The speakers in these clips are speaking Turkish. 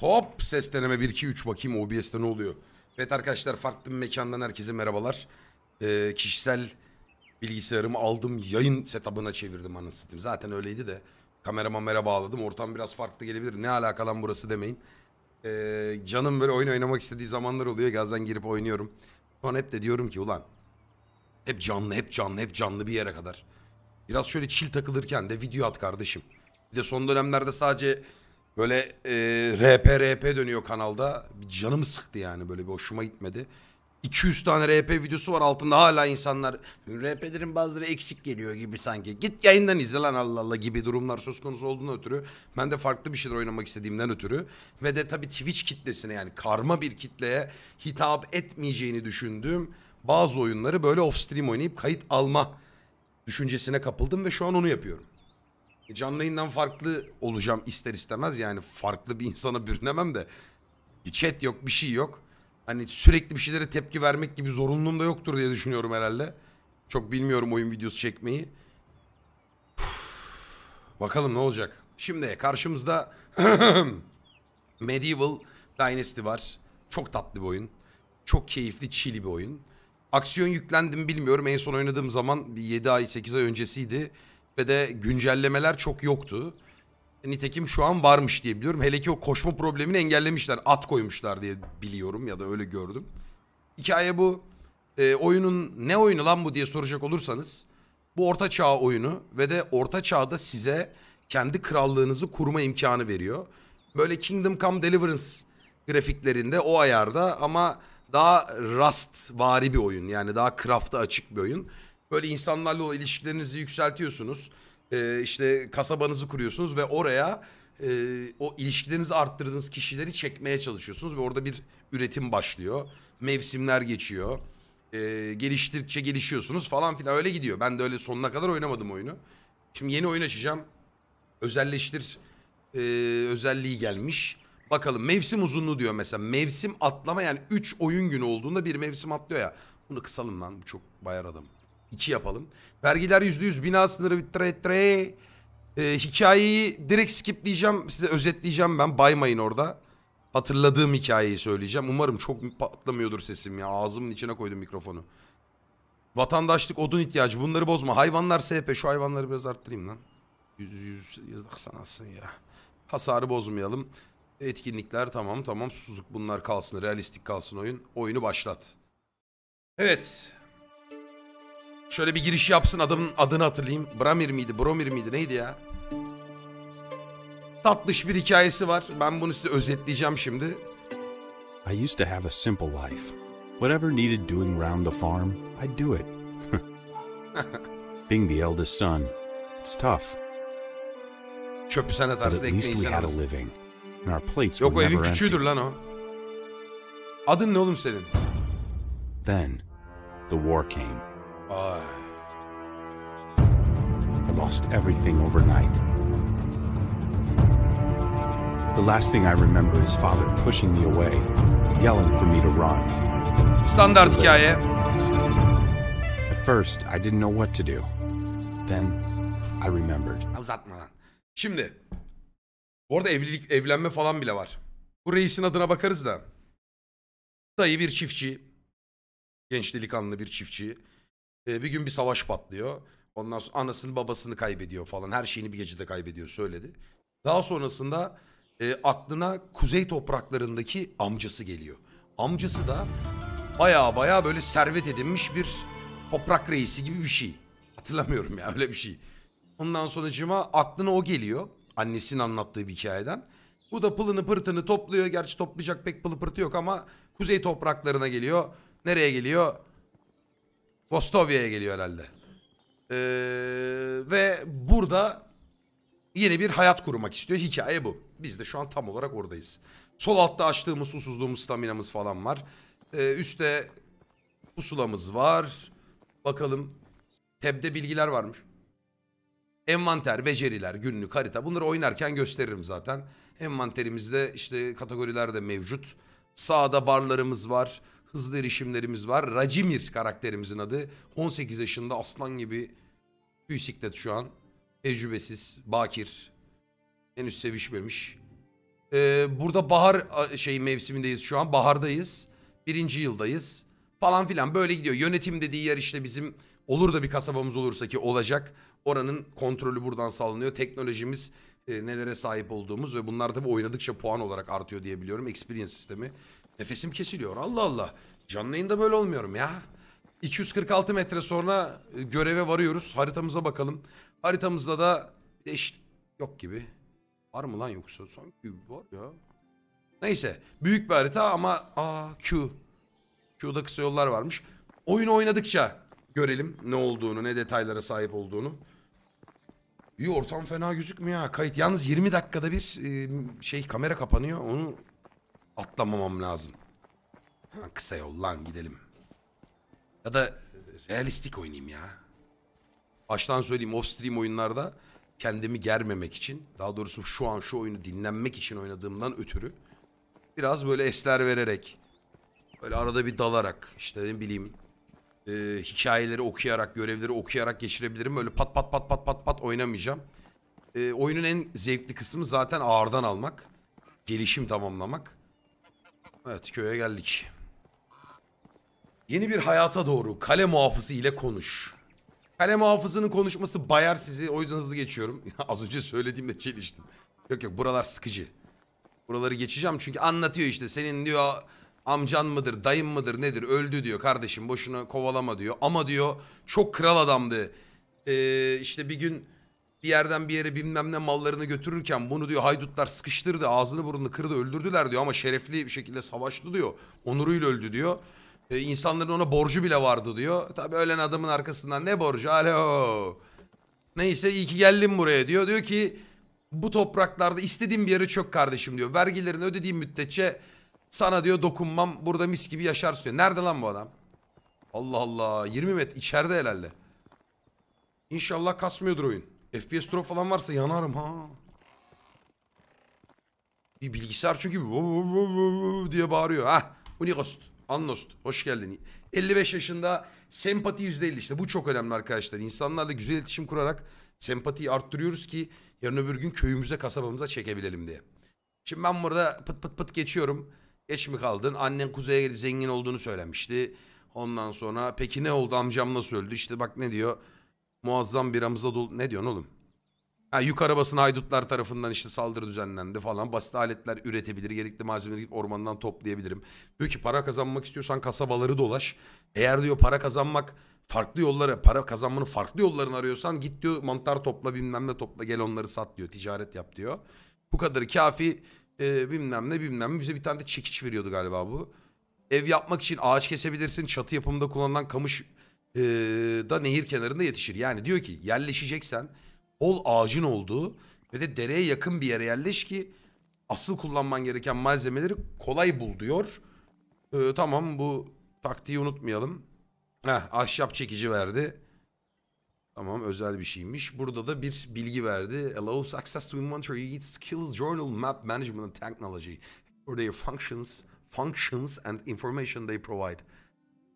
Hop ses deneme 1 2 3 bakayım OBS'te ne oluyor. Evet arkadaşlar farklı bir mekandan herkese merhabalar. Ee, kişisel bilgisayarımı aldım yayın setup'ına çevirdim anasını Zaten öyleydi de kamerama mera bağladım. Ortam biraz farklı gelebilir. Ne lan burası demeyin. Ee, canım böyle oyun oynamak istediği zamanlar oluyor. Gazdan girip oynuyorum. Şu hep de diyorum ki ulan hep canlı hep canlı hep canlı bir yere kadar. Biraz şöyle çil takılırken de video at kardeşim. Bir de son dönemlerde sadece Böyle e, RP RP dönüyor kanalda. Bir canımı sıktı yani böyle bir hoşuma gitmedi. 200 tane RP videosu var altında hala insanlar RP'lerin bazıları eksik geliyor gibi sanki. Git yayından izle lan Allah Allah gibi durumlar söz konusu olduğuna ötürü. Ben de farklı bir şeyler oynamak istediğimden ötürü. Ve de tabii Twitch kitlesine yani karma bir kitleye hitap etmeyeceğini düşündüğüm bazı oyunları böyle off stream oynayıp kayıt alma düşüncesine kapıldım ve şu an onu yapıyorum canlı yayından farklı olacağım ister istemez. Yani farklı bir insana bürünemem de. Chat yok bir şey yok. Hani sürekli bir şeylere tepki vermek gibi zorunluluğum da yoktur diye düşünüyorum herhalde. Çok bilmiyorum oyun videosu çekmeyi. Bakalım ne olacak. Şimdi karşımızda Medieval Dynasty var. Çok tatlı bir oyun. Çok keyifli, çili bir oyun. Aksiyon yüklendim bilmiyorum. En son oynadığım zaman bir 7 ay 8 ay öncesiydi ve de güncellemeler çok yoktu. Nitekim şu an varmış diye biliyorum. Hele ki o koşma problemini engellemişler. At koymuşlar diye biliyorum ya da öyle gördüm. Hikaye bu. E, oyunun ne oyunu lan bu diye soracak olursanız bu orta çağ oyunu ve de orta çağda size kendi krallığınızı kurma imkanı veriyor. Böyle Kingdom Come Deliverance grafiklerinde o ayarda ama daha Rust vari bir oyun. Yani daha craft'a açık bir oyun. Böyle insanlarla olan ilişkilerinizi yükseltiyorsunuz. Ee, işte kasabanızı kuruyorsunuz ve oraya e, o ilişkilerinizi arttırdığınız kişileri çekmeye çalışıyorsunuz. Ve orada bir üretim başlıyor. Mevsimler geçiyor. Ee, geliştikçe gelişiyorsunuz falan filan öyle gidiyor. Ben de öyle sonuna kadar oynamadım oyunu. Şimdi yeni oyun açacağım. Özelleştir e, özelliği gelmiş. Bakalım mevsim uzunluğu diyor mesela. Mevsim atlama yani 3 oyun günü olduğunda bir mevsim atlıyor ya. Bunu kısalım lan bu çok bayar adam. 2 yapalım. Vergiler yüzde yüz bina sınırı tre tre. Ee, hikayeyi direkt skipleyeceğim. Size özetleyeceğim ben. Baymayın orada. Hatırladığım hikayeyi söyleyeceğim. Umarım çok patlamıyordur sesim ya. Ağzımın içine koydum mikrofonu. Vatandaşlık, odun ihtiyacı. Bunları bozma. Hayvanlar SP. Şu hayvanları biraz arttırayım lan. Yüz, yüz, yüz atsın ya. Hasarı bozmayalım. Etkinlikler tamam tamam. Susuzluk bunlar kalsın. Realistik kalsın oyun. Oyunu başlat. Evet. Şöyle bir giriş yapsın adamın adını hatırlayayım. Bramir miydi, Bromir miydi neydi ya? Tatlış bir hikayesi var. Ben bunu size özetleyeceğim şimdi. I used to have a simple life. Whatever needed doing round the farm, I'd do it. Being the eldest son, it's tough. Çöpü sen atarsın, ekmeği sen atarsın. And our plates Yok o evin küçüğüdür lan o. Adın ne oğlum senin? Then, the war came. I lost everything overnight. The last thing I remember is father pushing me away, yelling for me to run. Standart hikaye. At first, I didn't know what to do. Then, I remembered. Uzatma lan. Şimdi, bu arada evlilik, evlenme falan bile var. Bu reisin adına bakarız da. Dayı bir çiftçi. Genç delikanlı bir çiftçi. Ee, bir gün bir savaş patlıyor. Ondan sonra anasını babasını kaybediyor falan. Her şeyini bir gecede kaybediyor söyledi. Daha sonrasında e, aklına kuzey topraklarındaki amcası geliyor. Amcası da baya baya böyle servet edinmiş bir toprak reisi gibi bir şey. Hatırlamıyorum ya öyle bir şey. Ondan sonucuma aklına o geliyor. Annesinin anlattığı bir hikayeden. Bu da pılını pırtını topluyor. Gerçi toplayacak pek pılı pırtı yok ama kuzey topraklarına geliyor. Nereye geliyor? Vostovya'ya geliyor herhalde. Ee, ve burada yeni bir hayat kurmak istiyor. Hikaye bu. Biz de şu an tam olarak oradayız. Sol altta açtığımız susuzluğumuz, staminamız falan var. Ee, üstte pusulamız var. Bakalım. Tebde bilgiler varmış. Envanter, beceriler, günlük, harita. Bunları oynarken gösteririm zaten. Envanterimizde işte kategoriler de mevcut. Sağda barlarımız var hızlı erişimlerimiz var. Racimir karakterimizin adı. 18 yaşında aslan gibi bisiklet şu an. Tecrübesiz, bakir. Henüz sevişmemiş. Ee, burada bahar şey mevsimindeyiz şu an. Bahardayız. Birinci yıldayız. Falan filan böyle gidiyor. Yönetim dediği yer işte bizim olur da bir kasabamız olursa ki olacak. Oranın kontrolü buradan sağlanıyor. Teknolojimiz e, nelere sahip olduğumuz ve bunlar tabii oynadıkça puan olarak artıyor diye biliyorum. Experience sistemi. Nefesim kesiliyor. Allah Allah. Canlı yayında böyle olmuyorum ya. 246 metre sonra e, göreve varıyoruz. Haritamıza bakalım. Haritamızda da eş yok gibi. Var mı lan yoksa? Sanki var ya. Neyse. Büyük bir harita ama aa Q. Q'da kısa yollar varmış. Oyunu oynadıkça görelim ne olduğunu, ne detaylara sahip olduğunu. İyi ortam fena gözükmüyor ha. Kayıt yalnız 20 dakikada bir e, şey kamera kapanıyor. Onu Atlamamam lazım. Lan kısa yol lan gidelim. Ya da realistik oynayayım ya. Baştan söyleyeyim off stream oyunlarda kendimi germemek için daha doğrusu şu an şu oyunu dinlenmek için oynadığımdan ötürü biraz böyle esler vererek böyle arada bir dalarak işte ne bileyim e, hikayeleri okuyarak görevleri okuyarak geçirebilirim. Böyle pat pat pat pat pat pat oynamayacağım. E, oyunun en zevkli kısmı zaten ağırdan almak. Gelişim tamamlamak. Evet köye geldik. Yeni bir hayata doğru kale muhafızı ile konuş. Kale muhafızının konuşması bayar sizi. O yüzden hızlı geçiyorum. Az önce söylediğimle çeliştim. Yok yok buralar sıkıcı. Buraları geçeceğim çünkü anlatıyor işte. Senin diyor amcan mıdır, dayın mıdır nedir öldü diyor. Kardeşim boşuna kovalama diyor. Ama diyor çok kral adamdı. Ee, işte bir gün bir yerden bir yere bilmem ne mallarını götürürken bunu diyor haydutlar sıkıştırdı ağzını burnunu kırdı öldürdüler diyor ama şerefli bir şekilde savaştı diyor. Onuruyla öldü diyor. E, insanların ona borcu bile vardı diyor. Tabi ölen adamın arkasından ne borcu alo. Neyse iyi ki geldim buraya diyor. Diyor ki bu topraklarda istediğim bir yere çök kardeşim diyor. Vergilerini ödediğim müddetçe sana diyor dokunmam burada mis gibi yaşar diyor. Nerede lan bu adam? Allah Allah 20 metre içeride herhalde. İnşallah kasmıyordur oyun. FPS drop falan varsa yanarım ha. Bir bilgisayar çünkü diye bağırıyor. Ha, Unicost, Annost hoş geldin. 55 yaşında sempati %50 işte bu çok önemli arkadaşlar. İnsanlarla güzel iletişim kurarak sempatiyi arttırıyoruz ki yarın öbür gün köyümüze, kasabamıza çekebilelim diye. Şimdi ben burada pıt pıt pıt geçiyorum. Geç mi kaldın? Annen kuzeye gelip zengin olduğunu söylemişti. Ondan sonra peki ne oldu amcam nasıl öldü? İşte bak ne diyor Muazzam biramıza dolu... Ne diyorsun oğlum? Ha, yük arabasına haydutlar tarafından işte saldırı düzenlendi falan. Basit aletler üretebilir. Gerekli malzemeleri gidip ormandan toplayabilirim. Diyor ki para kazanmak istiyorsan kasabaları dolaş. Eğer diyor para kazanmak farklı yollara para kazanmanın farklı yollarını arıyorsan git diyor mantar topla bilmem ne topla gel onları sat diyor. Ticaret yap diyor. Bu kadarı kafi e, bilmem ne bilmem ne. Bize bir tane de çekiç veriyordu galiba bu. Ev yapmak için ağaç kesebilirsin. Çatı yapımında kullanılan kamış e, da nehir kenarında yetişir. Yani diyor ki yerleşeceksen bol ağacın olduğu ve de dereye yakın bir yere yerleş ki asıl kullanman gereken malzemeleri kolay bul diyor. E, tamam bu taktiği unutmayalım. Heh, ahşap çekici verdi. Tamam özel bir şeymiş. Burada da bir bilgi verdi. Allows access to inventory, skills, journal, map management and technology. For their functions, functions and information they provide.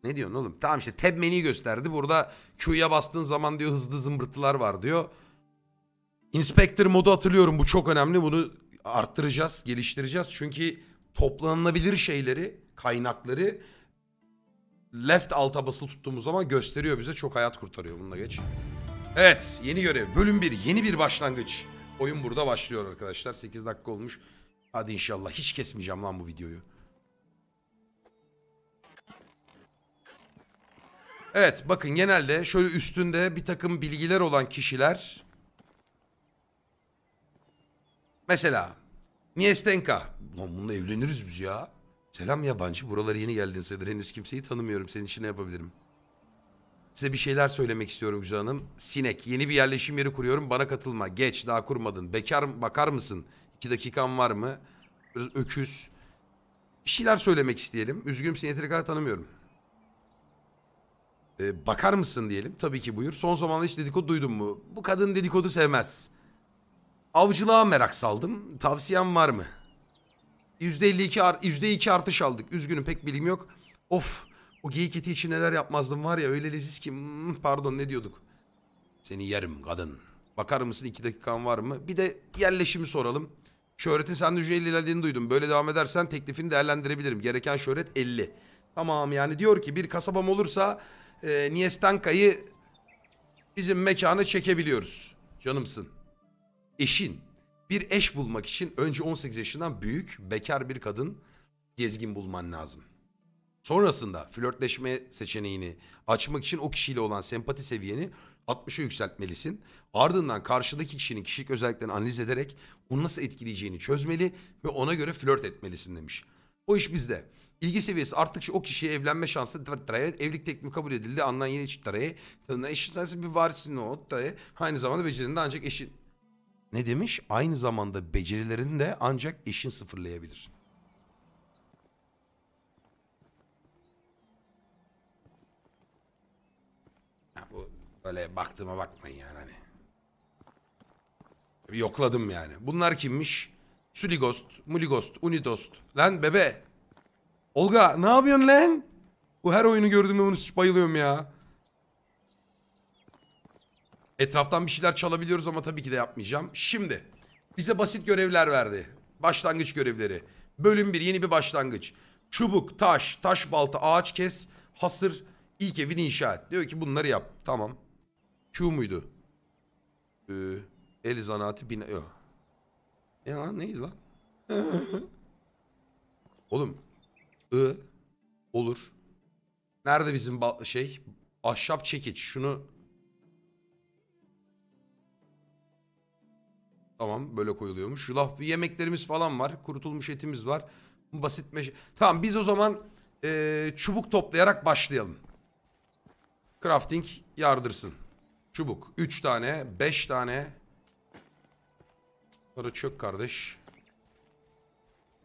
Ne diyorsun oğlum? Tamam işte tab menüyü gösterdi. Burada Q'ya bastığın zaman diyor hızlı zımbırtılar var diyor. Inspector modu hatırlıyorum. Bu çok önemli. Bunu arttıracağız, geliştireceğiz. Çünkü toplanılabilir şeyleri, kaynakları left alta basılı tuttuğumuz zaman gösteriyor bize. Çok hayat kurtarıyor. Bununla geç. Evet yeni görev. Bölüm 1. Yeni bir başlangıç. Oyun burada başlıyor arkadaşlar. 8 dakika olmuş. Hadi inşallah. Hiç kesmeyeceğim lan bu videoyu. Evet bakın genelde şöyle üstünde bir takım bilgiler olan kişiler. Mesela Niestenka. Lan bununla evleniriz biz ya. Selam yabancı buralara yeni geldin sayılır. Henüz kimseyi tanımıyorum. Senin için ne yapabilirim? Size bir şeyler söylemek istiyorum Güzel Hanım. Sinek. Yeni bir yerleşim yeri kuruyorum. Bana katılma. Geç. Daha kurmadın. Bekar bakar mısın? İki dakikan var mı? Öküz. Bir şeyler söylemek isteyelim. Üzgünüm seni yeteri kadar tanımıyorum e, bakar mısın diyelim. Tabii ki buyur. Son zamanlarda hiç dedikodu duydun mu? Bu kadın dedikodu sevmez. Avcılığa merak saldım. Tavsiyem var mı? %52 art %2 artış aldık. Üzgünüm pek bilgim yok. Of o geyik eti için neler yapmazdım var ya öyle leziz ki hmm, pardon ne diyorduk. Seni yerim kadın. Bakar mısın iki dakikan var mı? Bir de yerleşimi soralım. Şöhretin %50 %50'lediğini duydum. Böyle devam edersen teklifini değerlendirebilirim. Gereken şöhret 50. Tamam yani diyor ki bir kasabam olursa e, ee, Niestanka'yı bizim mekana çekebiliyoruz. Canımsın. Eşin. Bir eş bulmak için önce 18 yaşından büyük, bekar bir kadın gezgin bulman lazım. Sonrasında flörtleşme seçeneğini açmak için o kişiyle olan sempati seviyeni 60'a yükseltmelisin. Ardından karşıdaki kişinin kişilik özelliklerini analiz ederek onu nasıl etkileyeceğini çözmeli ve ona göre flört etmelisin demiş. O iş bizde ilgi seviyesi arttıkça o kişiye evlenme şansı evlilik teklifi kabul edildi. Anlan yeni çift tarayı. Eşin sayesinde bir varisi not tarayı. Aynı zamanda becerilerinde ancak eşin. Ne demiş? Aynı zamanda becerilerini de ancak eşin sıfırlayabilir. Ya bu öyle baktığıma bakmayın yani hani. Bir yokladım yani. Bunlar kimmiş? Suligost, Muligost, Unidost. Lan bebe Olga ne yapıyorsun lan? Bu her oyunu gördüğümde bunu hiç bayılıyorum ya. Etraftan bir şeyler çalabiliyoruz ama tabii ki de yapmayacağım. Şimdi bize basit görevler verdi. Başlangıç görevleri. Bölüm 1 yeni bir başlangıç. Çubuk, taş, taş balta, ağaç kes, hasır, ilk evin inşa et. Diyor ki bunları yap. Tamam. Q muydu? Ee, el zanaati bina... Yok. Ya neydi lan? Oğlum I olur. Nerede bizim şey? Ahşap çekiç. Şunu Tamam böyle koyuluyormuş. Yulaf yemeklerimiz falan var. Kurutulmuş etimiz var. Basit meş... Tamam biz o zaman ee, çubuk toplayarak başlayalım. Crafting yardırsın. Çubuk. 3 tane, 5 tane. Sonra çök kardeş.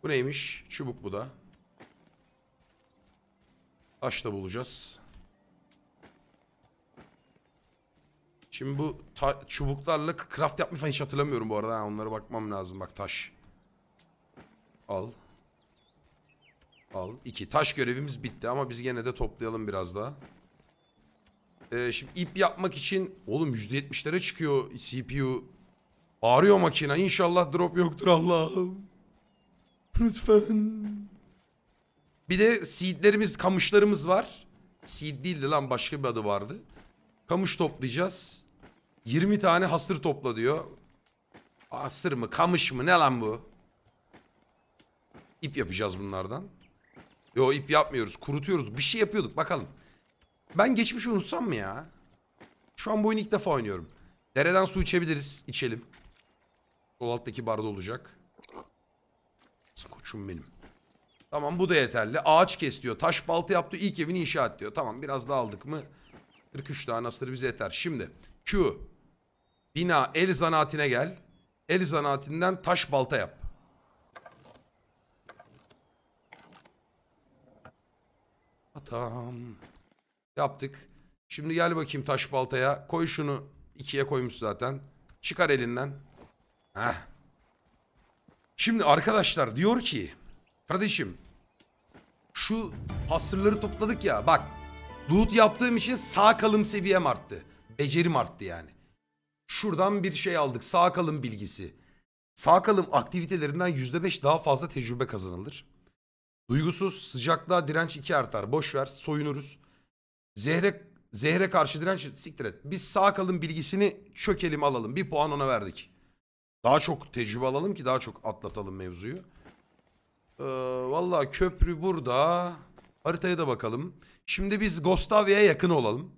Bu neymiş? Çubuk bu da. Taş da bulacağız. Şimdi bu çubuklarla craft yapmayı falan hiç hatırlamıyorum bu arada. Ha, onlara bakmam lazım. Bak taş. Al. Al. iki Taş görevimiz bitti ama biz gene de toplayalım biraz daha. Ee, şimdi ip yapmak için... Oğlum %70'lere çıkıyor CPU. Ağrıyor makine. İnşallah drop yoktur Allah'ım. Lütfen. Bir de seedlerimiz, kamışlarımız var. Seed değildi lan başka bir adı vardı. Kamış toplayacağız. 20 tane hasır topla diyor. Hasır mı, kamış mı ne lan bu? İp yapacağız bunlardan. Yo ip yapmıyoruz, kurutuyoruz. Bir şey yapıyorduk bakalım. Ben geçmişi unutsam mı ya? Şu an bu oyunu ilk defa oynuyorum. Dereden su içebiliriz. içelim. Sol alttaki barda olacak. Koçum benim. Tamam bu da yeterli. Ağaç kes diyor. Taş balta yaptı, diyor. İlk evini inşa et diyor. Tamam biraz daha aldık mı? 43 tane asırı bize yeter. Şimdi Q. Bina el zanaatine gel. El zanaatinden taş balta yap. Tamam Yaptık. Şimdi gel bakayım taş baltaya. Koy şunu ikiye koymuş zaten. Çıkar elinden. Heh. Şimdi arkadaşlar diyor ki Kardeşim şu hasırları topladık ya bak loot yaptığım için sağ kalım seviyem arttı. Becerim arttı yani. Şuradan bir şey aldık sağ kalım bilgisi. Sağ kalım aktivitelerinden %5 daha fazla tecrübe kazanılır. Duygusuz sıcaklığa direnç 2 artar. Boşver, soyunuruz. Zehre zehre karşı direnç siktir et. Biz sağ kalım bilgisini çökelim alalım. Bir puan ona verdik. Daha çok tecrübe alalım ki daha çok atlatalım mevzuyu. Ee, Valla köprü burada. Haritaya da bakalım. Şimdi biz Gostavia'ya yakın olalım.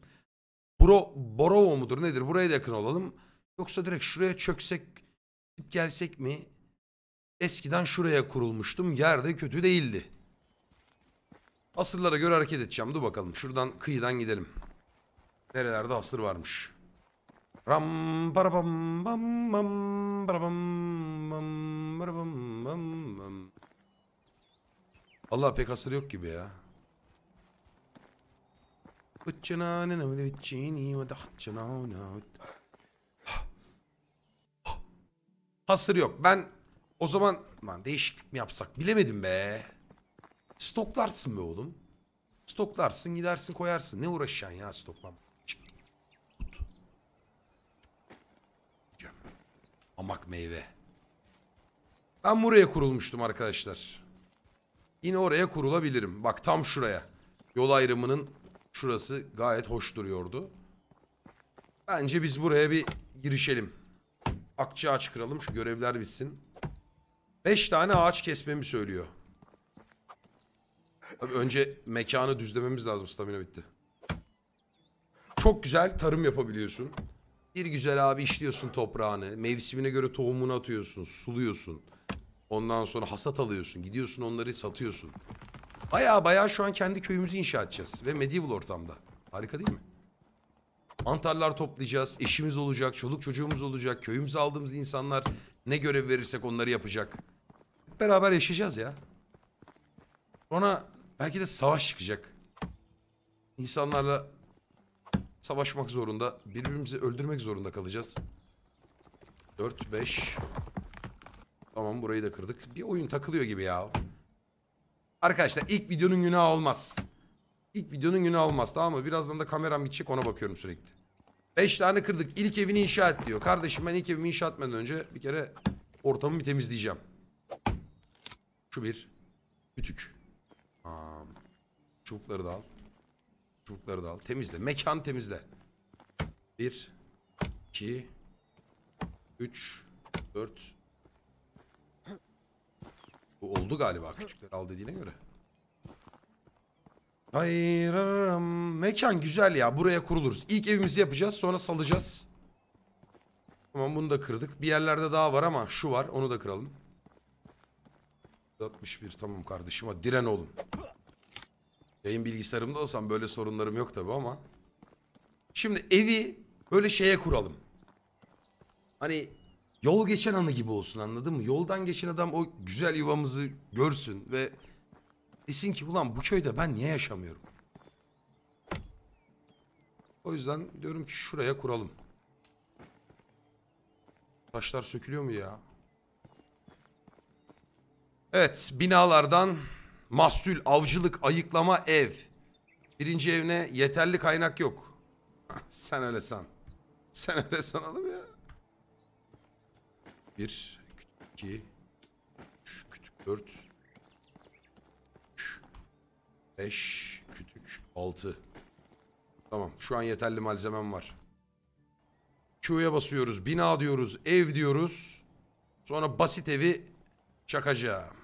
Bro, Borovo mudur nedir? Buraya da yakın olalım. Yoksa direkt şuraya çöksek gelsek mi? Eskiden şuraya kurulmuştum. Yerde kötü değildi. Asırlara göre hareket edeceğim. Dur bakalım. Şuradan kıyıdan gidelim. Nerelerde asır varmış. Ram parabam bam bam parabam bam parabam bam bam. Allah pek hasır yok gibi ya. Hasır yok. Ben o zaman lan değişiklik mi yapsak bilemedim be. Stoklarsın be oğlum. Stoklarsın gidersin koyarsın. Ne uğraşacaksın ya stoklam. Amak meyve. Ben buraya kurulmuştum arkadaşlar. Yine oraya kurulabilirim. Bak tam şuraya. Yol ayrımının şurası gayet hoş duruyordu. Bence biz buraya bir girişelim. Akçı ağaç kıralım şu görevler bitsin. Beş tane ağaç kesmemi söylüyor. Tabii önce mekanı düzlememiz lazım. Stamina bitti. Çok güzel tarım yapabiliyorsun. Bir güzel abi işliyorsun toprağını. Mevsimine göre tohumunu atıyorsun. Suluyorsun. Ondan sonra hasat alıyorsun. Gidiyorsun onları satıyorsun. Baya baya şu an kendi köyümüzü inşa edeceğiz. Ve medieval ortamda. Harika değil mi? Mantarlar toplayacağız. Eşimiz olacak. Çoluk çocuğumuz olacak. Köyümüze aldığımız insanlar ne görev verirsek onları yapacak. beraber yaşayacağız ya. Sonra belki de savaş çıkacak. İnsanlarla savaşmak zorunda. Birbirimizi öldürmek zorunda kalacağız. 4, 5, Tamam burayı da kırdık. Bir oyun takılıyor gibi ya. Arkadaşlar ilk videonun günahı olmaz. İlk videonun günahı olmaz tamam mı? Birazdan da kameram gidecek ona bakıyorum sürekli. Beş tane kırdık. İlk evini inşa et diyor. Kardeşim ben ilk evimi inşa etmeden önce bir kere ortamı bir temizleyeceğim. Şu bir. bütük. Tamam. Çubukları da al. Çubukları da al. Temizle. Mekan temizle. Bir. iki, Üç. Dört. Bu oldu galiba küçükler al dediğine göre. Ay rararım. mekan güzel ya buraya kuruluruz. İlk evimizi yapacağız sonra salacağız. Tamam bunu da kırdık. Bir yerlerde daha var ama şu var onu da kıralım. 61 tamam kardeşim hadi diren oğlum. Yayın bilgisayarımda olsam böyle sorunlarım yok tabi ama. Şimdi evi böyle şeye kuralım. Hani yol geçen anı gibi olsun anladın mı? Yoldan geçen adam o güzel yuvamızı görsün ve desin ki ulan bu köyde ben niye yaşamıyorum? O yüzden diyorum ki şuraya kuralım. Taşlar sökülüyor mu ya? Evet binalardan mahsul, avcılık, ayıklama, ev. Birinci evine yeterli kaynak yok. Sen öyle san. Sen öyle sanalım ya. 1, kütük 2, 3, kütük 4, 5, kütük 6. Tamam şu an yeterli malzemem var. Q'ya basıyoruz. Bina diyoruz. Ev diyoruz. Sonra basit evi çakacağım.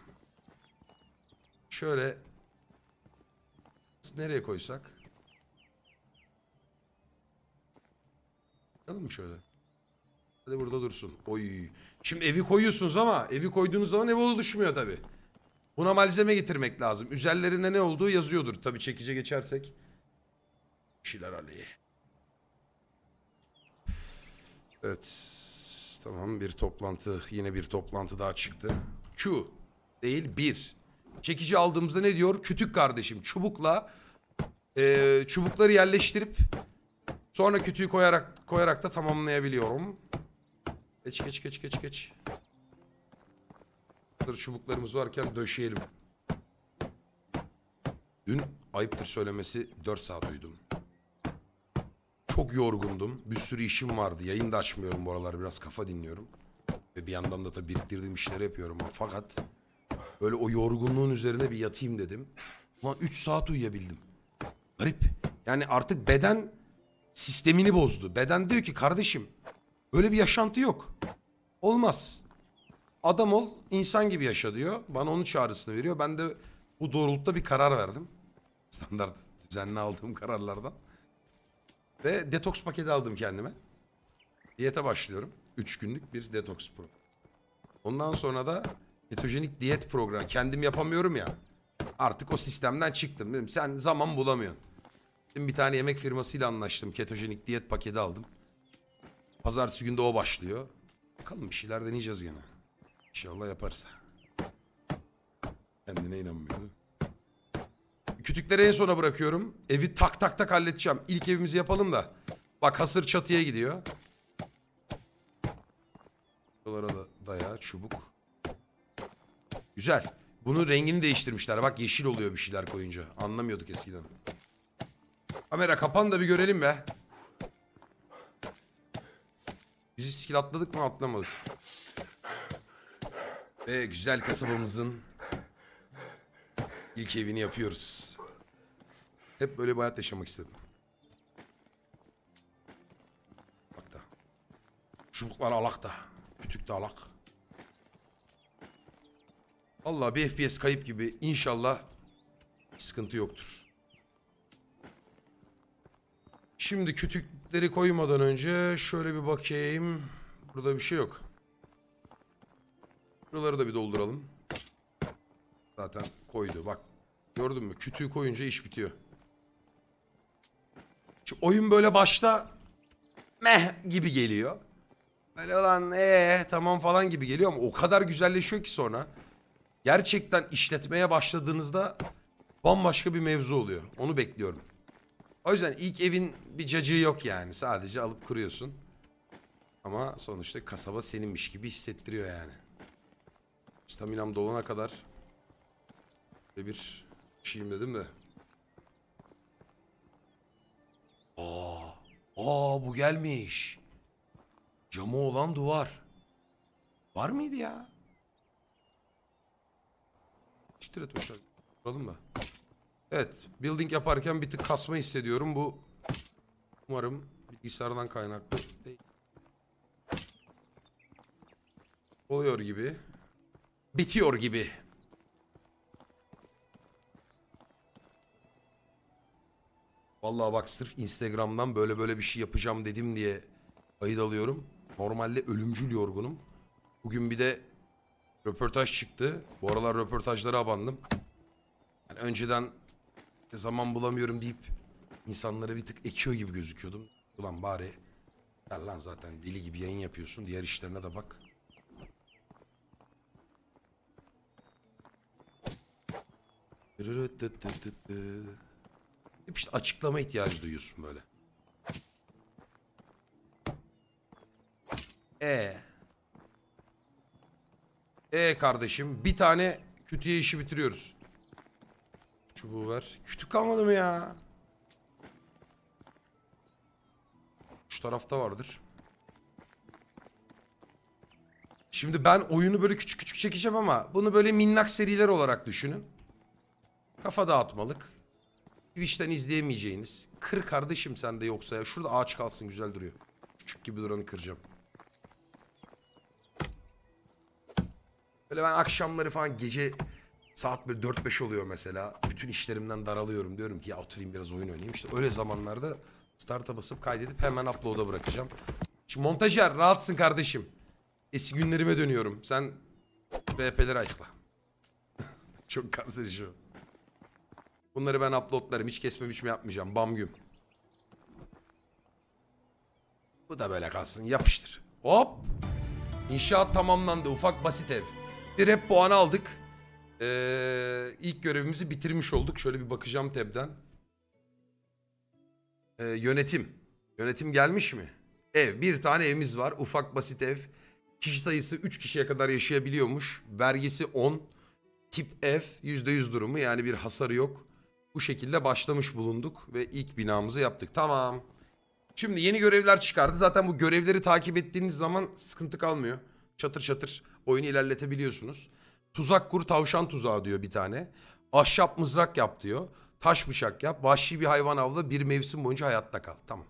Şöyle nereye koysak? Bakalım şöyle. Hadi burada dursun. Oy. Şimdi evi koyuyorsunuz ama evi koyduğunuz zaman ev oluşmuyor tabi. Buna malzeme getirmek lazım. Üzerlerinde ne olduğu yazıyordur. Tabi çekice geçersek. Şiler Ali. Evet. Tamam bir toplantı. Yine bir toplantı daha çıktı. Q değil bir. Çekici aldığımızda ne diyor? Kütük kardeşim çubukla e, çubukları yerleştirip sonra kütüğü koyarak koyarak da tamamlayabiliyorum. Geç geç geç geç geç. Tır çubuklarımız varken döşeyelim. Dün ayıptır söylemesi 4 saat uyudum. Çok yorgundum. Bir sürü işim vardı. Yayın da açmıyorum bu aralar. Biraz kafa dinliyorum. Ve bir yandan da tabii biriktirdiğim işleri yapıyorum. Fakat böyle o yorgunluğun üzerine bir yatayım dedim. Ulan 3 saat uyuyabildim. Garip. Yani artık beden sistemini bozdu. Beden diyor ki kardeşim Böyle bir yaşantı yok. Olmaz. Adam ol, insan gibi yaşa diyor. Bana onun çağrısını veriyor. Ben de bu doğrultuda bir karar verdim. Standart düzenli aldığım kararlardan. Ve detoks paketi aldım kendime. Diyete başlıyorum. 3 günlük bir detoks programı. Ondan sonra da ketojenik diyet programı. Kendim yapamıyorum ya. Artık o sistemden çıktım. Dedim sen zaman bulamıyorsun. Şimdi bir tane yemek firmasıyla anlaştım. Ketojenik diyet paketi aldım. Pazartesi günde o başlıyor. Bakalım bir şeyler deneyeceğiz gene. İnşallah yaparsa. Kendine inanmıyorum. Kütükleri en sona bırakıyorum. Evi tak tak tak halledeceğim. İlk evimizi yapalım da. Bak hasır çatıya gidiyor. Buralara da daya çubuk. Güzel. Bunun rengini değiştirmişler. Bak yeşil oluyor bir şeyler koyunca. Anlamıyorduk eskiden. Kamera kapan da bir görelim be. Biz hiç skill atladık mı atlamadık. Ve güzel kasabamızın ilk evini yapıyoruz. Hep böyle bir hayat yaşamak istedim. Bak da. Çubuklar alak da. Kütük de alak. Allah bir FPS kayıp gibi inşallah sıkıntı yoktur. Şimdi kütük Paketleri koymadan önce şöyle bir bakayım. Burada bir şey yok. Buraları da bir dolduralım. Zaten koydu bak. Gördün mü? Kütüğü koyunca iş bitiyor. Şimdi oyun böyle başta meh gibi geliyor. Böyle olan ee tamam falan gibi geliyor ama o kadar güzelleşiyor ki sonra. Gerçekten işletmeye başladığınızda bambaşka bir mevzu oluyor. Onu bekliyorum. O yüzden ilk evin bir cacığı yok yani. Sadece alıp kuruyorsun. Ama sonuçta kasaba seninmiş gibi hissettiriyor yani. Staminam dolana kadar böyle bir şeyim dedim de. Aa, aa bu gelmiş. Camı olan duvar. Var mıydı ya? Siktir et boşver. mı? Evet. Building yaparken bir tık kasma hissediyorum. Bu umarım bilgisayardan kaynaklı değil. Oluyor gibi. Bitiyor gibi. Vallahi bak sırf Instagram'dan böyle böyle bir şey yapacağım dedim diye ayıd alıyorum. Normalde ölümcül yorgunum. Bugün bir de röportaj çıktı. Bu aralar röportajlara abandım. Yani önceden işte zaman bulamıyorum deyip insanlara bir tık ekiyor gibi gözüküyordum. Ulan bari ver lan zaten deli gibi yayın yapıyorsun diğer işlerine de bak. Hep işte açıklama ihtiyacı duyuyorsun böyle. E. E kardeşim bir tane kütüye işi bitiriyoruz çubuğu ver. Kütük kalmadı mı ya? Şu tarafta vardır. Şimdi ben oyunu böyle küçük küçük çekeceğim ama bunu böyle minnak seriler olarak düşünün. Kafa dağıtmalık. Twitch'ten izleyemeyeceğiniz. Kır kardeşim sen de yoksa ya. Şurada ağaç kalsın güzel duruyor. Küçük gibi duranı kıracağım. Böyle ben akşamları falan gece Saat böyle 4-5 oluyor mesela. Bütün işlerimden daralıyorum. Diyorum ki ya oturayım biraz oyun oynayayım. İşte öyle zamanlarda start'a basıp kaydedip hemen upload'a bırakacağım. Şimdi montajer rahatsın kardeşim. Eski günlerime dönüyorum. Sen RP'leri ayıkla. Çok kanser şu. Bunları ben uploadlarım. Hiç kesme biçme yapmayacağım. Bam güm. Bu da böyle kalsın. Yapıştır. Hop. İnşaat tamamlandı. Ufak basit ev. Bir rep puanı aldık. Ee, ilk görevimizi bitirmiş olduk. Şöyle bir bakacağım tebden. Ee, yönetim. Yönetim gelmiş mi? Ev. Bir tane evimiz var. Ufak basit ev. Kişi sayısı 3 kişiye kadar yaşayabiliyormuş. Vergisi 10. Tip F %100 durumu yani bir hasarı yok. Bu şekilde başlamış bulunduk ve ilk binamızı yaptık. Tamam. Şimdi yeni görevler çıkardı. Zaten bu görevleri takip ettiğiniz zaman sıkıntı kalmıyor. Çatır çatır oyunu ilerletebiliyorsunuz. Tuzak kuru tavşan tuzağı diyor bir tane. Ahşap mızrak yap diyor. Taş bıçak yap. Vahşi bir hayvan avla bir mevsim boyunca hayatta kal. Tamam.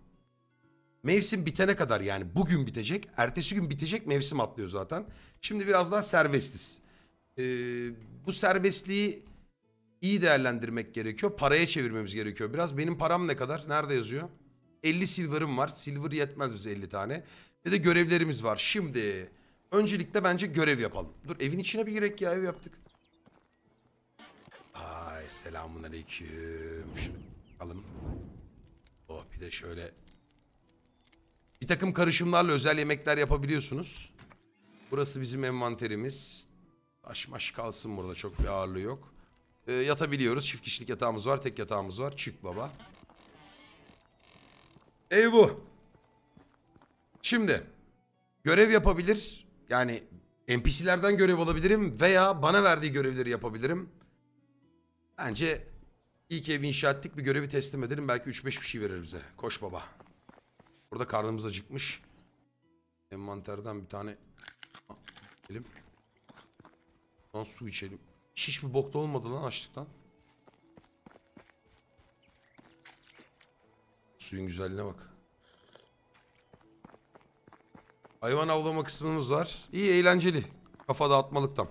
Mevsim bitene kadar yani bugün bitecek. Ertesi gün bitecek mevsim atlıyor zaten. Şimdi biraz daha serbestiz. Ee, bu serbestliği iyi değerlendirmek gerekiyor. Paraya çevirmemiz gerekiyor biraz. Benim param ne kadar? Nerede yazıyor? 50 silver'ım var. Silver yetmez bize 50 tane. Ve de görevlerimiz var. Şimdi Öncelikle bence görev yapalım. Dur evin içine bir girek ya ev yaptık. Ay selamun aleyküm. Şunu Oh bir de şöyle. Bir takım karışımlarla özel yemekler yapabiliyorsunuz. Burası bizim envanterimiz. Taş maş kalsın burada çok bir ağırlığı yok. E, yatabiliyoruz. Çift kişilik yatağımız var. Tek yatağımız var. Çık baba. Ev bu. Şimdi. Görev yapabilir yani NPC'lerden görev alabilirim veya bana verdiği görevleri yapabilirim. Bence ilk ev inşa ettik bir görevi teslim ederim. Belki 3-5 bir şey verir bize. Koş baba. Burada karnımız acıkmış. Envanterden bir tane içelim. Lan su içelim. Şiş bir bokta olmadı lan açlıktan. Suyun güzelliğine bak. Hayvan avlama kısmımız var. İyi eğlenceli. Kafa dağıtmalık tam.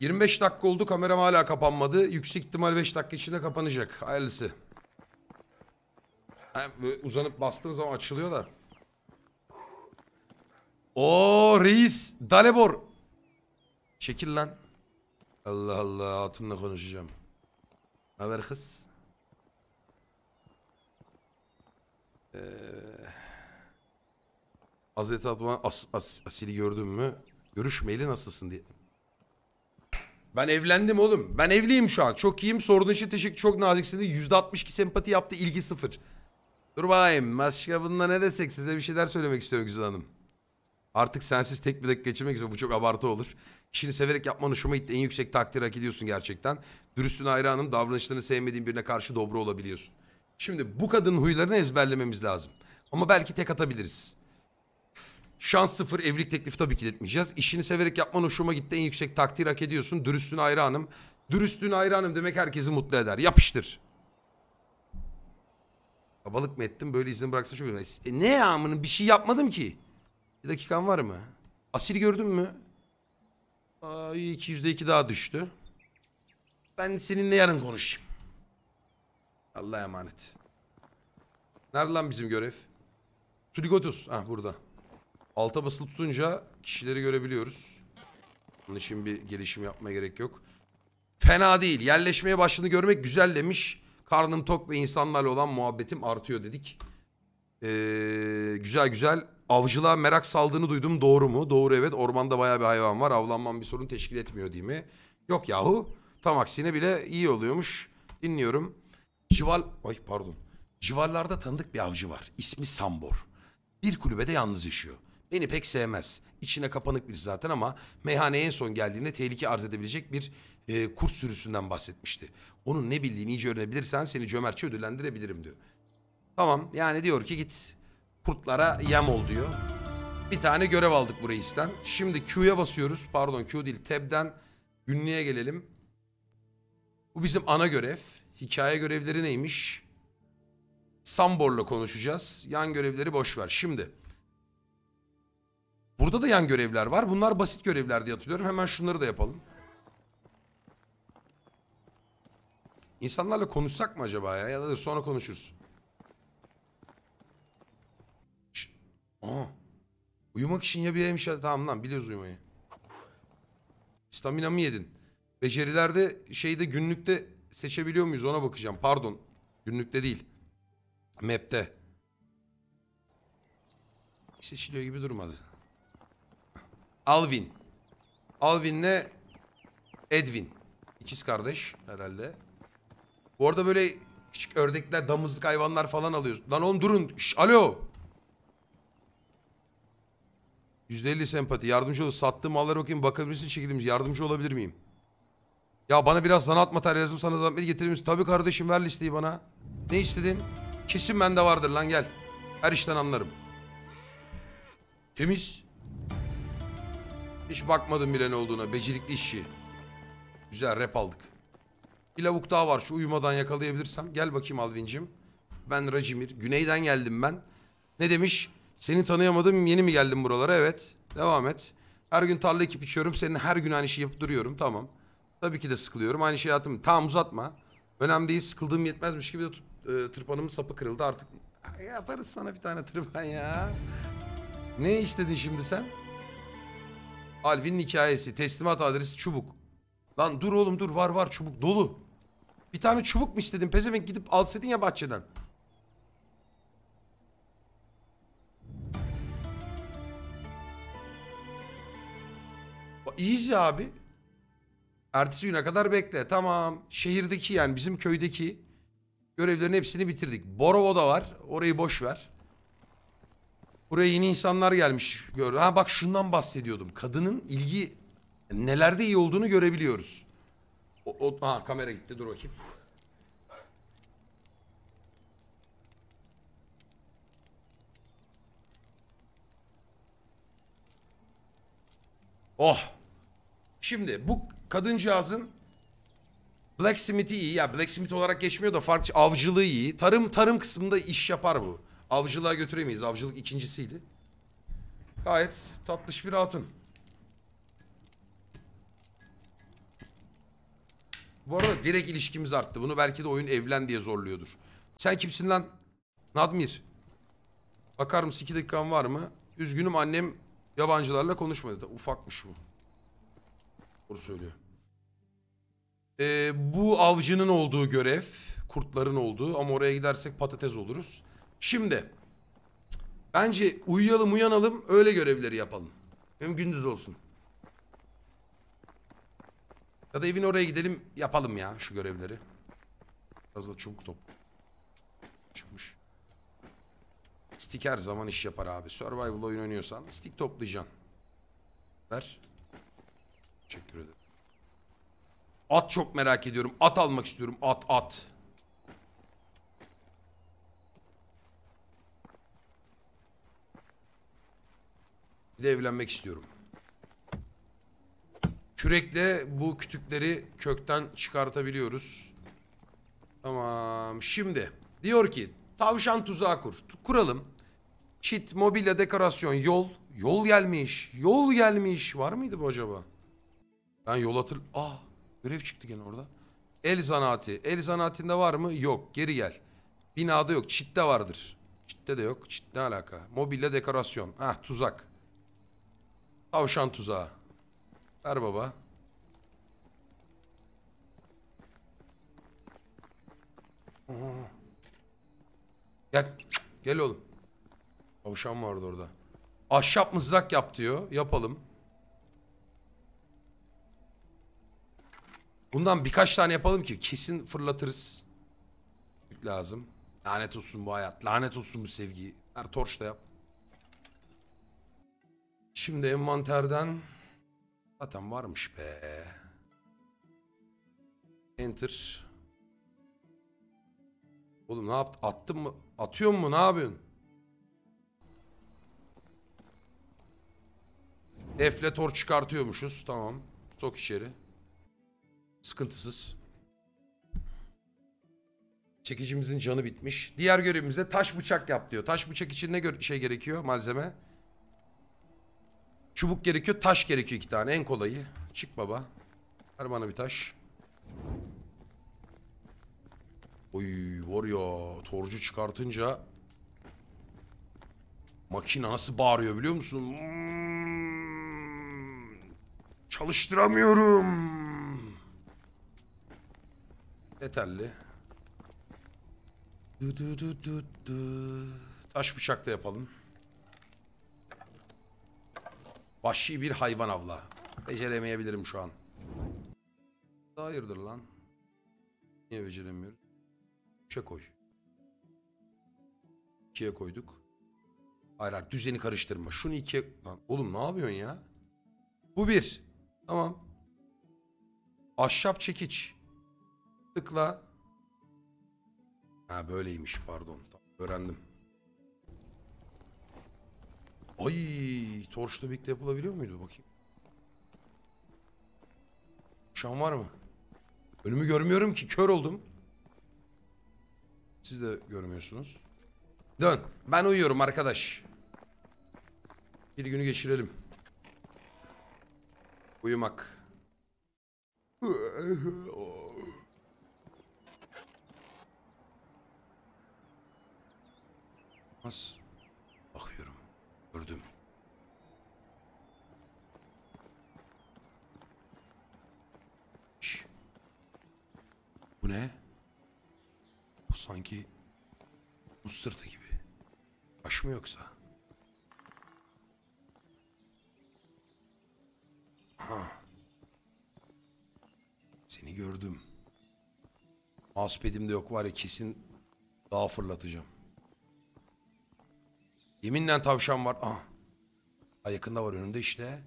25 dakika oldu kameram hala kapanmadı. Yüksek ihtimal 5 dakika içinde kapanacak. Hayırlısı. Ha, uzanıp bastığım zaman açılıyor da. O reis Dalebor. Çekil lan. Allah Allah hatunla konuşacağım. Haber kız. Eee... Hazreti Advan As, As, Asil'i gördün mü? Görüşmeyeli nasılsın diye. Ben evlendim oğlum. Ben evliyim şu an. Çok iyiyim. Sorduğun için teşekkür çok naziksin. %62 sempati yaptı. ilgi sıfır. Dur bakayım. Başka bununla ne desek? Size bir şeyler söylemek istiyorum Güzel Hanım. Artık sensiz tek bir dakika geçirmek istiyorum. Bu çok abartı olur. İşini severek yapman hoşuma gitti. En yüksek takdir hak ediyorsun gerçekten. Dürüstün hayranım. Davranışlarını sevmediğin birine karşı dobro olabiliyorsun. Şimdi bu kadının huylarını ezberlememiz lazım. Ama belki tek atabiliriz. Şans sıfır evlilik teklifi tabii ki de etmeyeceğiz. İşini severek yapman hoşuma gitti. En yüksek takdir hak ediyorsun. Dürüstlüğüne hayranım. Dürüstlüğüne hayranım demek herkesi mutlu eder. Yapıştır. Kabalık mı ettim? Böyle izin bıraksa çok güzel. E, ne ya amına bir şey yapmadım ki. Bir dakikan var mı? Asil gördün mü? Ay %2 daha düştü. Ben seninle yarın konuşayım. Allah'a emanet. Nerede lan bizim görev? Suligotus. Ah burada. Alta basılı tutunca kişileri görebiliyoruz. Bunun için bir gelişim yapmaya gerek yok. Fena değil. Yerleşmeye başladığını görmek güzel demiş. Karnım tok ve insanlarla olan muhabbetim artıyor dedik. Ee, güzel güzel. Avcılığa merak saldığını duydum. Doğru mu? Doğru evet. Ormanda baya bir hayvan var. Avlanmam bir sorun teşkil etmiyor değil mi? Yok yahu. Tam aksine bile iyi oluyormuş. Dinliyorum. Cival. Ay pardon. Civarlarda tanıdık bir avcı var. İsmi Sambor. Bir kulübede yalnız yaşıyor. Beni pek sevmez. İçine kapanık birisi zaten ama meyhaneye en son geldiğinde tehlike arz edebilecek bir e, kurt sürüsünden bahsetmişti. Onun ne bildiğini iyice öğrenebilirsen seni cömertçe ödüllendirebilirim diyor. Tamam yani diyor ki git kurtlara yem ol diyor. Bir tane görev aldık bu reisten. Şimdi Q'ya basıyoruz. Pardon Q değil tab'den günlüğe gelelim. Bu bizim ana görev. Hikaye görevleri neymiş? Sambor'la konuşacağız. Yan görevleri boş ver. Şimdi... Burada da yan görevler var. Bunlar basit görevler diye hatırlıyorum. Hemen şunları da yapalım. İnsanlarla konuşsak mı acaba ya? Ya da sonra konuşuruz. Aa. Uyumak için ya bir yemiş ya. Tamam lan biliyoruz uyumayı. Stamina mı yedin? Becerilerde şeyde günlükte seçebiliyor muyuz ona bakacağım. Pardon. Günlükte değil. Map'te. Seçiliyor gibi durmadı. Alvin. Alvin'le Edwin. İkiz kardeş herhalde. Bu arada böyle küçük ördekler, damızlık hayvanlar falan alıyoruz. Lan oğlum durun. Şş, alo. %50 sempati. Yardımcı ol. Sattığım malları bakayım. Bakabilirsin çekilimiz. Yardımcı olabilir miyim? Ya bana biraz zanaat materyalizm sana zahmet getirir misin? Tabii kardeşim ver listeyi bana. Ne istedin? Kesin bende vardır lan gel. Her işten anlarım. Temiz. Hiç bakmadım bile ne olduğuna. Becerikli işi. Güzel rap aldık. Bir lavuk daha var. Şu uyumadan yakalayabilirsem. Gel bakayım Alvin'cim. Ben Racimir. Güneyden geldim ben. Ne demiş? Seni tanıyamadım. Yeni mi geldim buralara? Evet. Devam et. Her gün tarla ekip içiyorum. Senin her gün aynı şeyi yapıp duruyorum. Tamam. Tabii ki de sıkılıyorum. Aynı şey hayatım. Tamam uzatma. Önemli değil. Sıkıldığım yetmezmiş gibi de e, tırpanımın sapı kırıldı. Artık yaparız sana bir tane tırpan ya. Ne istedin şimdi sen? Alvin'in hikayesi. Teslimat adresi çubuk. Lan dur oğlum dur var var çubuk dolu. Bir tane çubuk mu istedin pezevenk gidip alsaydın ya bahçeden. İyiyiz abi. Ertesi güne kadar bekle. Tamam. Şehirdeki yani bizim köydeki görevlerin hepsini bitirdik. Borovo da var. Orayı boş ver. Buraya yeni insanlar gelmiş. Gördüm. Ha bak şundan bahsediyordum. Kadının ilgi nelerde iyi olduğunu görebiliyoruz. O, o, ha kamera gitti dur bakayım. Oh. Şimdi bu kadıncağızın blacksmith'i iyi. Ya blacksmith olarak geçmiyor da farklı avcılığı iyi. Tarım tarım kısmında iş yapar bu. Avcılığa götüremeyiz. Avcılık ikincisiydi. Gayet tatlış bir hatun. Bu arada direkt ilişkimiz arttı. Bunu belki de oyun evlen diye zorluyordur. Sen kimsin lan? Nadmir. Bakar mısın? iki dakikan var mı? Üzgünüm annem yabancılarla konuşmadı. Ufakmış bu. Doğru söylüyor. Ee, bu avcının olduğu görev. Kurtların olduğu. Ama oraya gidersek patates oluruz. Şimdi bence uyuyalım uyanalım öyle görevleri yapalım. Hem gündüz olsun. Ya da evin oraya gidelim yapalım ya şu görevleri. Biraz da çubuk top çıkmış. Stick her zaman iş yapar abi. Survival oyun oynuyorsan stick toplayacaksın. Ver. Teşekkür ederim. At çok merak ediyorum. At almak istiyorum. At at. Bir de evlenmek istiyorum. Kürekle bu kütükleri kökten çıkartabiliyoruz. Tamam. Şimdi diyor ki tavşan tuzağı kur. Kuralım. Çit, mobilya, dekorasyon, yol. Yol gelmiş. Yol gelmiş. Var mıydı bu acaba? Ben yol hatır... Ah görev çıktı gene orada. El zanaati. El zanaatinde var mı? Yok. Geri gel. Binada yok. Çitte vardır. Çitte de yok. Çit ne alaka? Mobilya, dekorasyon. Ah tuzak. Tavşan tuzağı. Ver baba. Gel. Gel oğlum. Tavşan vardı orada. Ahşap mızrak yap diyor. Yapalım. Bundan birkaç tane yapalım ki kesin fırlatırız. Lazım. Lanet olsun bu hayat. Lanet olsun bu sevgi. Her torç da yap. Şimdi envanterden zaten varmış be. Enter. Oğlum ne yaptın? Attın mı? Atıyor mu? Ne yapıyorsun? Defletor çıkartıyormuşuz. Tamam. Sok içeri. Sıkıntısız. Çekicimizin canı bitmiş. Diğer görevimizde taş bıçak yap diyor. Taş bıçak için ne şey gerekiyor malzeme? Çubuk gerekiyor. Taş gerekiyor iki tane. En kolayı. Çık baba. Ver bana bir taş. Oy var ya. Torcu çıkartınca makine nasıl bağırıyor biliyor musun? Çalıştıramıyorum. Yeterli. Du du du Taş bıçakla yapalım. Vahşi bir hayvan avla. Beceremeyebilirim şu an. Hayırdır lan? Niye beceremiyoruz? 3'e koy. 2'ye koyduk. Hayır hayır düzeni karıştırma. Şunu 2'ye... Lan oğlum ne yapıyorsun ya? Bu bir. Tamam. Ahşap çekiç. Tıkla. Ha böyleymiş pardon. Tamam, öğrendim. Ay Torçla birlikte yapılabiliyor muydu bakayım? Şu var mı? Önümü görmüyorum ki kör oldum. Siz de görmüyorsunuz. Dön. Ben uyuyorum arkadaş. Bir günü geçirelim. Uyumak. Nasıl? Bu ne? Bu sanki buz gibi. Aş mı yoksa? Ha. Seni gördüm. Mousepad'im de yok var ya kesin daha fırlatacağım. Yeminle tavşan var. Ah. Ha yakında var önümde işte.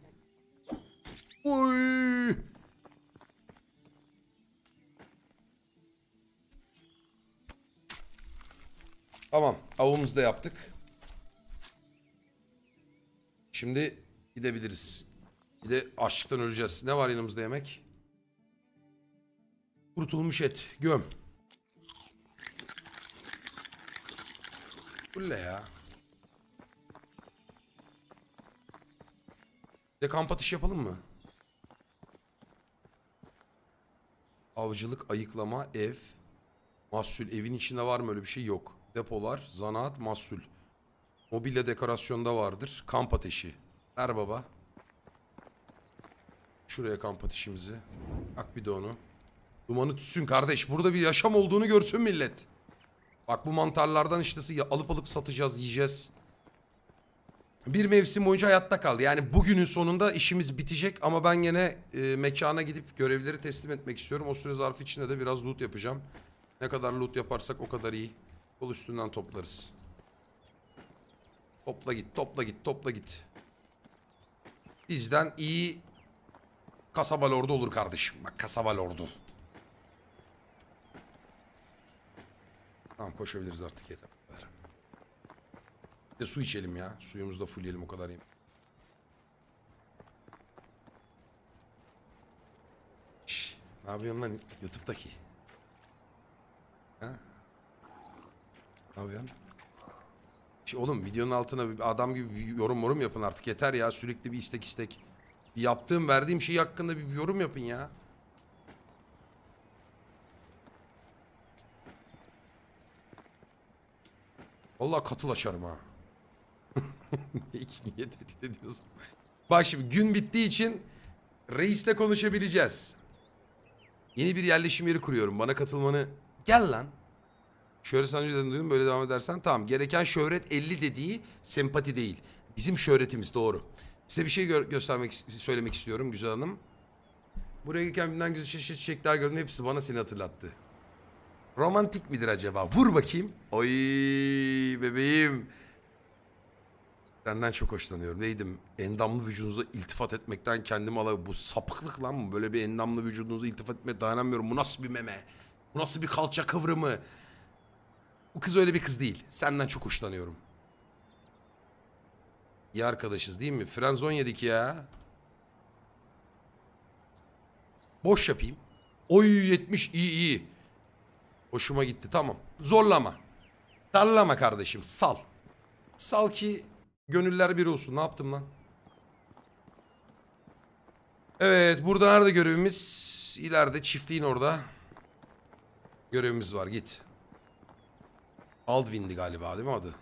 Oy! Tamam. Avımızı da yaptık. Şimdi gidebiliriz. Bir de açlıktan öleceğiz. Ne var yanımızda yemek? Kurutulmuş et. Göm. Bu ne ya. Bir de kamp atışı yapalım mı? Avcılık, ayıklama, ev. Mahsul evin içinde var mı öyle bir şey? Yok depolar, zanaat, mahsul. Mobilya dekorasyonda vardır. Kamp ateşi. Ver baba. Şuraya kamp ateşimizi. Bak bir de onu. Dumanı tütsün kardeş. Burada bir yaşam olduğunu görsün millet. Bak bu mantarlardan işte alıp alıp satacağız, yiyeceğiz. Bir mevsim boyunca hayatta kaldı. Yani bugünün sonunda işimiz bitecek ama ben yine e, mekana gidip görevleri teslim etmek istiyorum. O süre zarfı içinde de biraz loot yapacağım. Ne kadar loot yaparsak o kadar iyi. Kol üstünden toplarız. Topla git, topla git, topla git. Bizden iyi kasaba lordu olur kardeşim. Bak kasaba lordu. Tamam koşabiliriz artık yeter. Bir de su içelim ya. Suyumuzu da fullleyelim o kadar iyi. Ne yapıyorsun lan YouTube'daki? Ne yapıyorsun? Şey oğlum videonun altına bir adam gibi bir yorum yorum yapın artık yeter ya sürekli bir istek istek. Bir yaptığım verdiğim şey hakkında bir yorum yapın ya. Allah katıl açarım ha. niye tehdit ediyorsun? Bak şimdi gün bittiği için reisle konuşabileceğiz. Yeni bir yerleşim yeri kuruyorum. Bana katılmanı... Gel lan. Şöhret sana önceden duydum böyle devam edersen tamam. Gereken şöhret 50 dediği sempati değil. Bizim şöhretimiz doğru. Size bir şey gö göstermek, söylemek istiyorum Güzel Hanım. Buraya gelirken binden güzel çeşitli çiçekler gördüm. Hepsi bana seni hatırlattı. Romantik midir acaba? Vur bakayım. Oy bebeğim. Senden çok hoşlanıyorum. Neydim? Endamlı vücudunuza iltifat etmekten kendimi alay... Bu sapıklık lan mı? Böyle bir endamlı vücudunuza iltifat etmeye dayanamıyorum. Bu nasıl bir meme? Bu nasıl bir kalça kıvrımı? bu kız öyle bir kız değil. Senden çok hoşlanıyorum. İyi arkadaşız değil mi? Frenzon yedik ya. Boş yapayım. Oy 70 iyi iyi. Hoşuma gitti tamam. Zorlama. Darlama kardeşim sal. Sal ki gönüller bir olsun. Ne yaptım lan? Evet burada nerede görevimiz? İleride çiftliğin orada. Görevimiz var git. Aldvin'di galiba değil mi adı?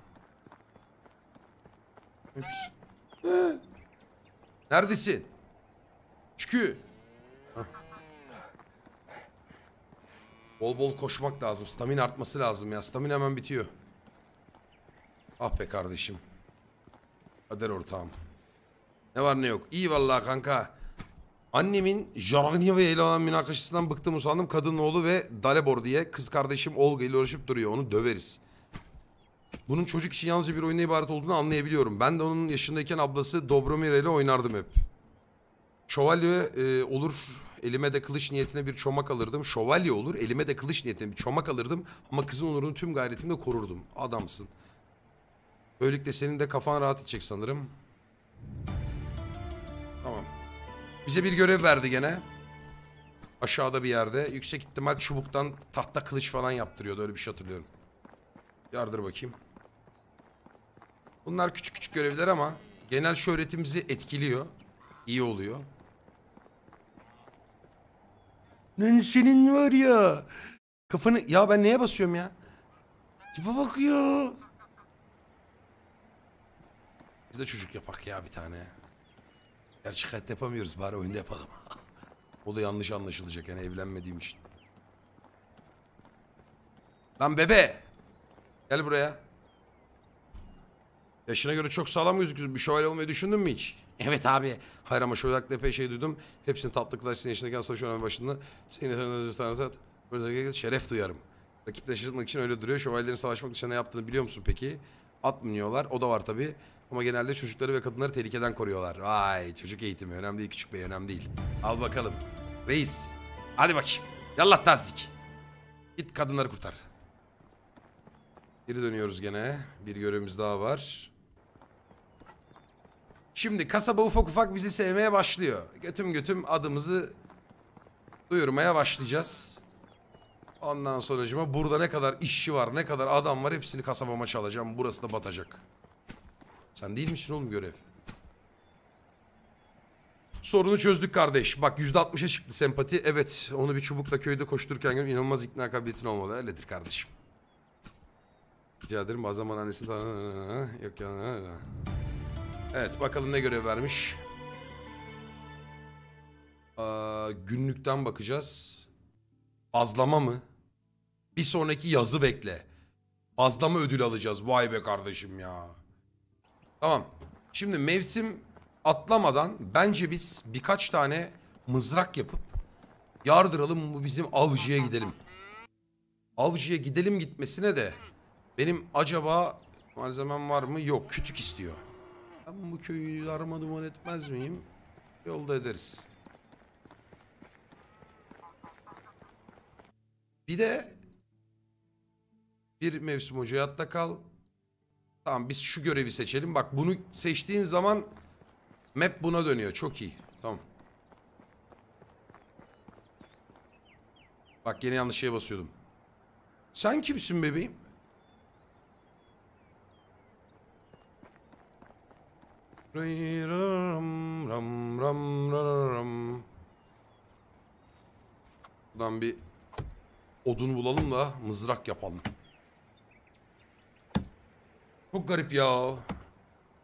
Öpüş. Neredesin? Çükü. Bol bol koşmak lazım. Stamina artması lazım ya. Stamina hemen bitiyor. Ah be kardeşim. Kader ortağım. Ne var ne yok. İyi vallahi kanka. Annemin Jaranyeva ve Ela'nın münakaşasından bıktım usandım. Kadın oğlu ve Dalebor diye kız kardeşim Olga ile uğraşıp duruyor. Onu döveriz. Bunun çocuk için yalnızca bir oyuna ibaret olduğunu anlayabiliyorum. Ben de onun yaşındayken ablası Dobromir ile oynardım hep. Şövalye e, olur elime de kılıç niyetine bir çomak alırdım. Şövalye olur elime de kılıç niyetine bir çomak alırdım. Ama kızın onurunu tüm gayretimle korurdum. Adamsın. Böylelikle senin de kafan rahat edecek sanırım. Tamam. Bize bir görev verdi gene. Aşağıda bir yerde. Yüksek ihtimal çubuktan tahta kılıç falan yaptırıyordu. Öyle bir şey hatırlıyorum. Yardır bakayım. Bunlar küçük küçük görevler ama genel şöhretimizi etkiliyor. İyi oluyor. Lan senin var ya. Kafanı... Ya ben neye basıyorum ya? Tipe bakıyor. Biz de çocuk yapak ya bir tane. Gerçi hayatta yapamıyoruz bari oyunda yapalım. o da yanlış anlaşılacak yani evlenmediğim için. Lan bebe. Gel buraya. Yaşına göre çok sağlam gözüküyorsun. Bir şövalye olmayı düşündün mü hiç? Evet abi. Hayır ama şövalyelikle epey şey duydum. Hepsini tatlıklar sizin yaşındayken savaş önemli başında. Senin Böyle de şeref duyarım. Rakipten şaşırtmak için öyle duruyor. Şövalyelerin savaşmak dışında ne yaptığını biliyor musun peki? At biniyorlar. O da var tabii. Ama genelde çocukları ve kadınları tehlikeden koruyorlar. Vay çocuk eğitimi önemli değil küçük bey önemli değil. Al bakalım. Reis. Hadi bakayım. Yallah tasdik. Git kadınları kurtar. Geri dönüyoruz gene. Bir görevimiz daha var. Şimdi kasaba ufak ufak bizi sevmeye başlıyor. Götüm götüm adımızı duyurmaya başlayacağız. Ondan sonracıma burada ne kadar işçi var, ne kadar adam var hepsini kasabama çalacağım. Burası da batacak. Sen değil misin oğlum görev? Sorunu çözdük kardeş. Bak %60'a çıktı sempati. Evet onu bir çubukla köyde koştururken inanılmaz ikna kabiliyetin olmalı. Öyledir kardeşim. Rica ederim bazen bana annesini tanı... Yok ya... Evet bakalım ne görev vermiş. Ee, günlükten bakacağız. Bazlama mı? Bir sonraki yazı bekle. Bazlama ödül alacağız. Vay be kardeşim ya. Tamam. Şimdi mevsim atlamadan bence biz birkaç tane mızrak yapıp yardıralım bu bizim avcıya gidelim. Avcıya gidelim gitmesine de benim acaba malzemem var mı? Yok kütük istiyor. Ben bu köyü darma duman etmez miyim? Yolda ederiz. Bir de bir mevsim hoca yatta kal. Tamam biz şu görevi seçelim. Bak bunu seçtiğin zaman map buna dönüyor. Çok iyi. Tamam. Bak yine yanlış şeye basıyordum. Sen kimsin bebeğim? Ram ram ram ram. Buradan bir odun bulalım da mızrak yapalım. Çok garip ya.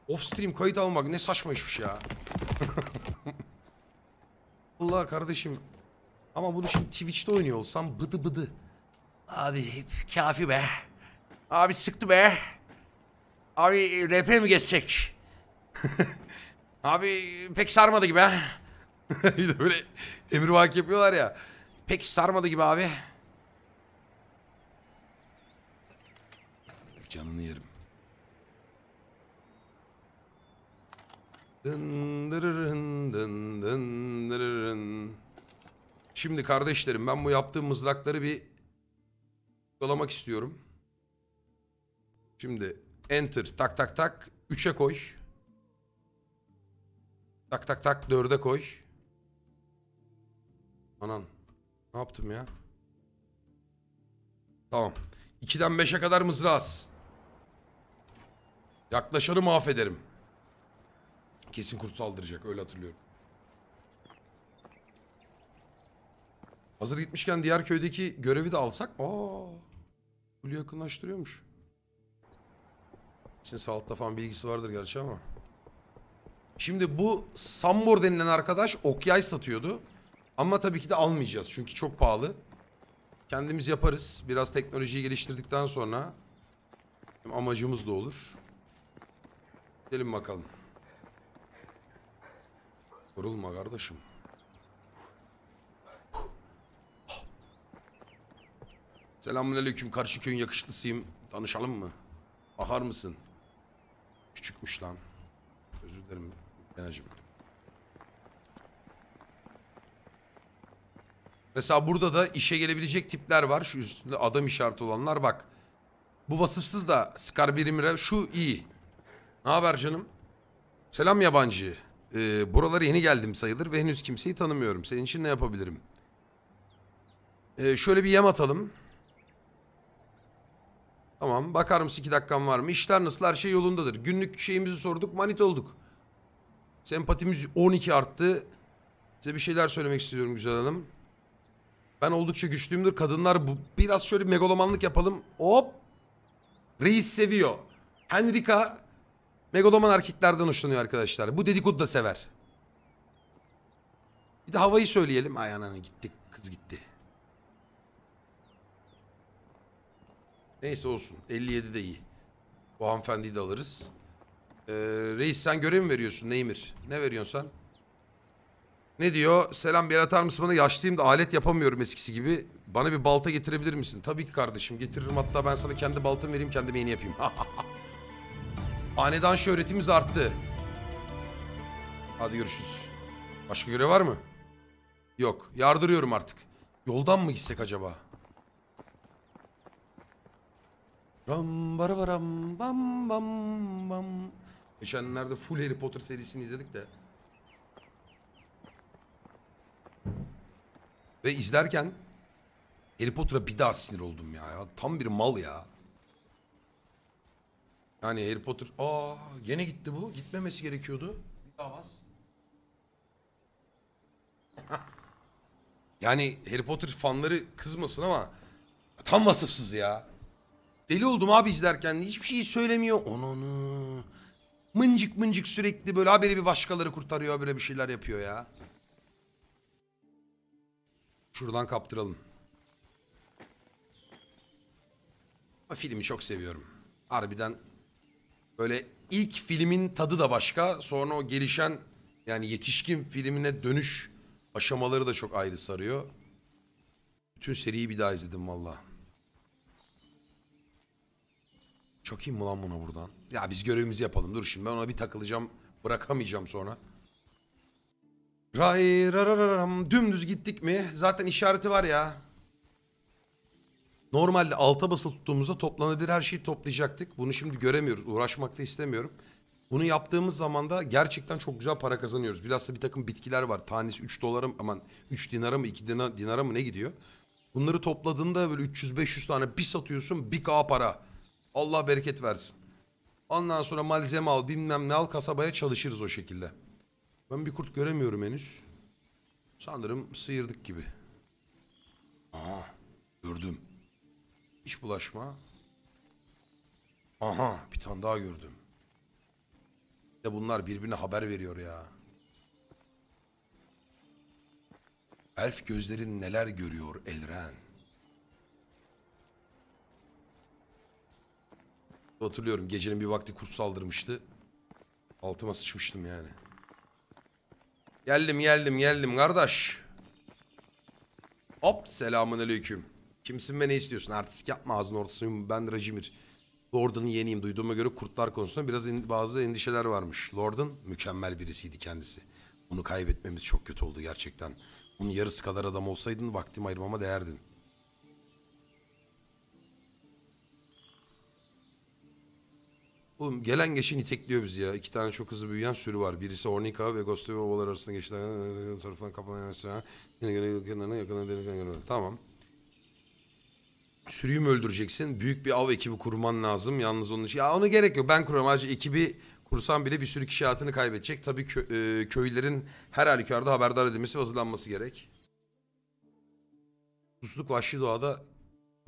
Offstream kayıt almak ne saçma işmiş ya. Allah kardeşim. Ama bunu şimdi Twitch'te oynuyor olsam bıdı bıdı. Abi hep kafi be. Abi sıktı be. Abi rap'e mi geçsek? Abi pek sarmadı gibi ha. bir de böyle emrivaki yapıyorlar ya. Pek sarmadı gibi abi. Canını yerim. Şimdi kardeşlerim ben bu yaptığım mızrakları bir uygulamak istiyorum. Şimdi enter tak tak tak 3'e koy. Tak tak tak dörde koy. Anan. Ne yaptım ya? Tamam. 2'den 5'e kadar mızrağız. Yaklaşanı mahvederim. Kesin kurt saldıracak öyle hatırlıyorum. Hazır gitmişken diğer köydeki görevi de alsak. Aa. Kulü yakınlaştırıyormuş. Sizin sağlıkta falan bilgisi vardır gerçi ama. Şimdi bu Sambor denilen arkadaş okyay satıyordu. Ama tabii ki de almayacağız çünkü çok pahalı. Kendimiz yaparız. Biraz teknolojiyi geliştirdikten sonra amacımız da olur. Gidelim bakalım. Yorulma kardeşim. Selamünaleyküm karşı köyün yakışıklısıyım. Tanışalım mı? Bakar mısın? Küçükmüş lan. Özür dilerim. Enerji bölümü. Mesela burada da işe gelebilecek tipler var. Şu üstünde adam işareti olanlar bak. Bu vasıfsız da Scar birimire şu iyi. Ne haber canım? Selam yabancı. Ee, buralara yeni geldim sayılır ve henüz kimseyi tanımıyorum. Senin için ne yapabilirim? Ee, şöyle bir yem atalım. Tamam. Bakar mısın iki dakikan var mı? İşler nasıl? Her şey yolundadır. Günlük şeyimizi sorduk. Manit olduk. Sempatimiz 12 arttı. Size bir şeyler söylemek istiyorum güzel hanım. Ben oldukça güçlüyümdür. Kadınlar bu, biraz şöyle megalomanlık yapalım. Hop. Reis seviyor. Henrika megaloman erkeklerden hoşlanıyor arkadaşlar. Bu dedikodu da sever. Bir de havayı söyleyelim. Ay anana gitti. Kız gitti. Neyse olsun. 57 de iyi. O hanımefendiyi de alırız. Ee, reis sen görev mi veriyorsun Neymir? Ne veriyorsun sen? Ne diyor? Selam bir atar mısın bana? Yaşlıyım da alet yapamıyorum eskisi gibi. Bana bir balta getirebilir misin? Tabii ki kardeşim getiririm. Hatta ben sana kendi baltamı vereyim kendime yeni yapayım. Hanedan şöhretimiz arttı. Hadi görüşürüz. Başka görev var mı? Yok. Yardırıyorum artık. Yoldan mı gitsek acaba? Ram bam bam bam. Geçenlerde full Harry Potter serisini izledik de. Ve izlerken Harry Potter'a bir daha sinir oldum ya. Tam bir mal ya. Yani Harry Potter... Aa gene gitti bu. Gitmemesi gerekiyordu. Bir daha bas. yani Harry Potter fanları kızmasın ama tam vasıfsız ya. Deli oldum abi izlerken. Hiçbir şey söylemiyor. Onu onu. Mıncık mıncık sürekli böyle haberi bir başkaları kurtarıyor haberi bir şeyler yapıyor ya. Şuradan kaptıralım. O filmi çok seviyorum. Harbiden böyle ilk filmin tadı da başka. Sonra o gelişen yani yetişkin filmine dönüş aşamaları da çok ayrı sarıyor. Bütün seriyi bir daha izledim valla. Çok iyi lan bunu buradan? Ya biz görevimizi yapalım. Dur şimdi ben ona bir takılacağım. Bırakamayacağım sonra. Ray rarararam. Dümdüz gittik mi? Zaten işareti var ya. Normalde alta basılı tuttuğumuzda toplanabilir her şeyi toplayacaktık. Bunu şimdi göremiyoruz. Uğraşmak da istemiyorum. Bunu yaptığımız zaman da gerçekten çok güzel para kazanıyoruz. Bilhassa bir takım bitkiler var. Tanesi 3 dolara mı aman 3 dinara mı 2 dinara, dinara mı ne gidiyor? Bunları topladığında böyle 300-500 tane bir satıyorsun 1K para. Allah bereket versin. Ondan sonra malzeme al bilmem ne al kasabaya çalışırız o şekilde. Ben bir kurt göremiyorum henüz. Sanırım sıyırdık gibi. Aha gördüm. Hiç bulaşma. Aha bir tane daha gördüm. Ya bunlar birbirine haber veriyor ya. Elf gözlerin neler görüyor Elren. Hatırlıyorum gecenin bir vakti kurt saldırmıştı. Altıma sıçmıştım yani. Geldim geldim geldim kardeş. Hop selamun aleyküm. Kimsin ve ne istiyorsun? Artistik yapma ağzının ortasını. Ben Rajimir. Lord'un yeniyim. Duyduğuma göre kurtlar konusunda biraz en bazı endişeler varmış. Lord'un mükemmel birisiydi kendisi. Onu kaybetmemiz çok kötü oldu gerçekten. Onun yarısı kadar adam olsaydın vaktimi ayırmama değerdin. Oğlum gelen geçi nitekliyor bizi ya. İki tane çok hızlı büyüyen sürü var. Birisi Ornika ve Gostovi ovalar arasında geçilen ıı, ıı, ıı, tarafından kapanan yakınlarına yakınlarına Tamam. Sürüyü mü öldüreceksin? Büyük bir av ekibi kurman lazım. Yalnız onun için. Ya ona gerek yok. Ben kurarım. Ayrıca ekibi kursam bile bir sürü kişi hayatını kaybedecek. Tabii kö e, köylülerin her halükarda haberdar edilmesi ve hazırlanması gerek. Susluk vahşi doğada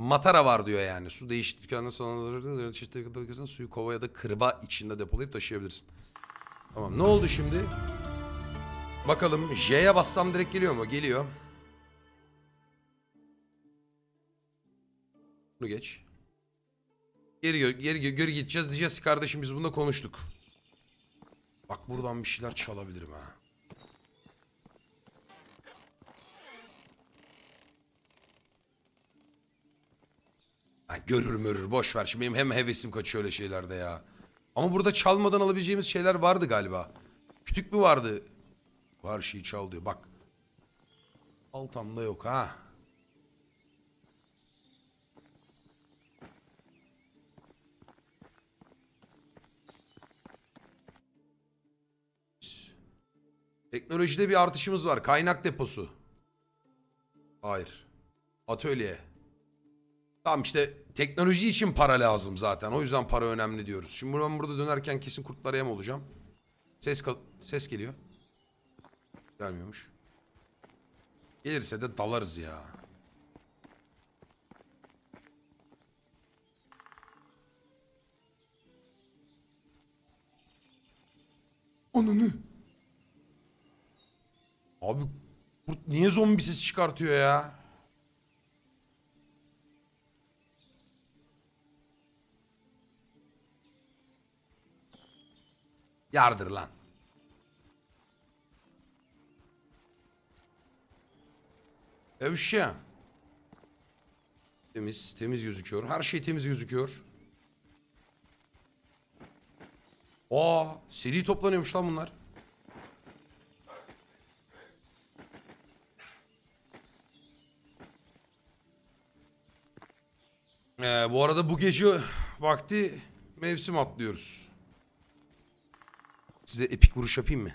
Matara var diyor yani. Su değişik dükkanında sanılır. Çeşitli dükkanında suyu kova ya da kırba içinde depolayıp taşıyabilirsin. Tamam ne oldu şimdi? Bakalım J'ye bassam direkt geliyor mu? Geliyor. Bunu geç. Geri, geri, geri, geri gideceğiz. Diyeceğiz kardeşim biz bunda konuştuk. Bak buradan bir şeyler çalabilirim ha. Ha, görür mürür boş ver. Şimdi benim hem hevesim kaçıyor öyle şeylerde ya. Ama burada çalmadan alabileceğimiz şeyler vardı galiba. Kütük mü vardı? Var şey çal diyor. Bak. Altamda yok ha. Teknolojide bir artışımız var. Kaynak deposu. Hayır. Atölye. Tamam işte teknoloji için para lazım zaten. O yüzden para önemli diyoruz. Şimdi ben burada dönerken kesin kurtlara yem olacağım. Ses ses geliyor. Gelmiyormuş. Gelirse de dalarız ya. Ananı. Abi kurt niye zombi sesi çıkartıyor ya? Yardır lan. Evşa. Temiz, temiz gözüküyor. Her şey temiz gözüküyor. Aa, seri toplanıyormuş lan bunlar. Ee, bu arada bu gece vakti mevsim atlıyoruz. Size epik vuruş yapayım mı?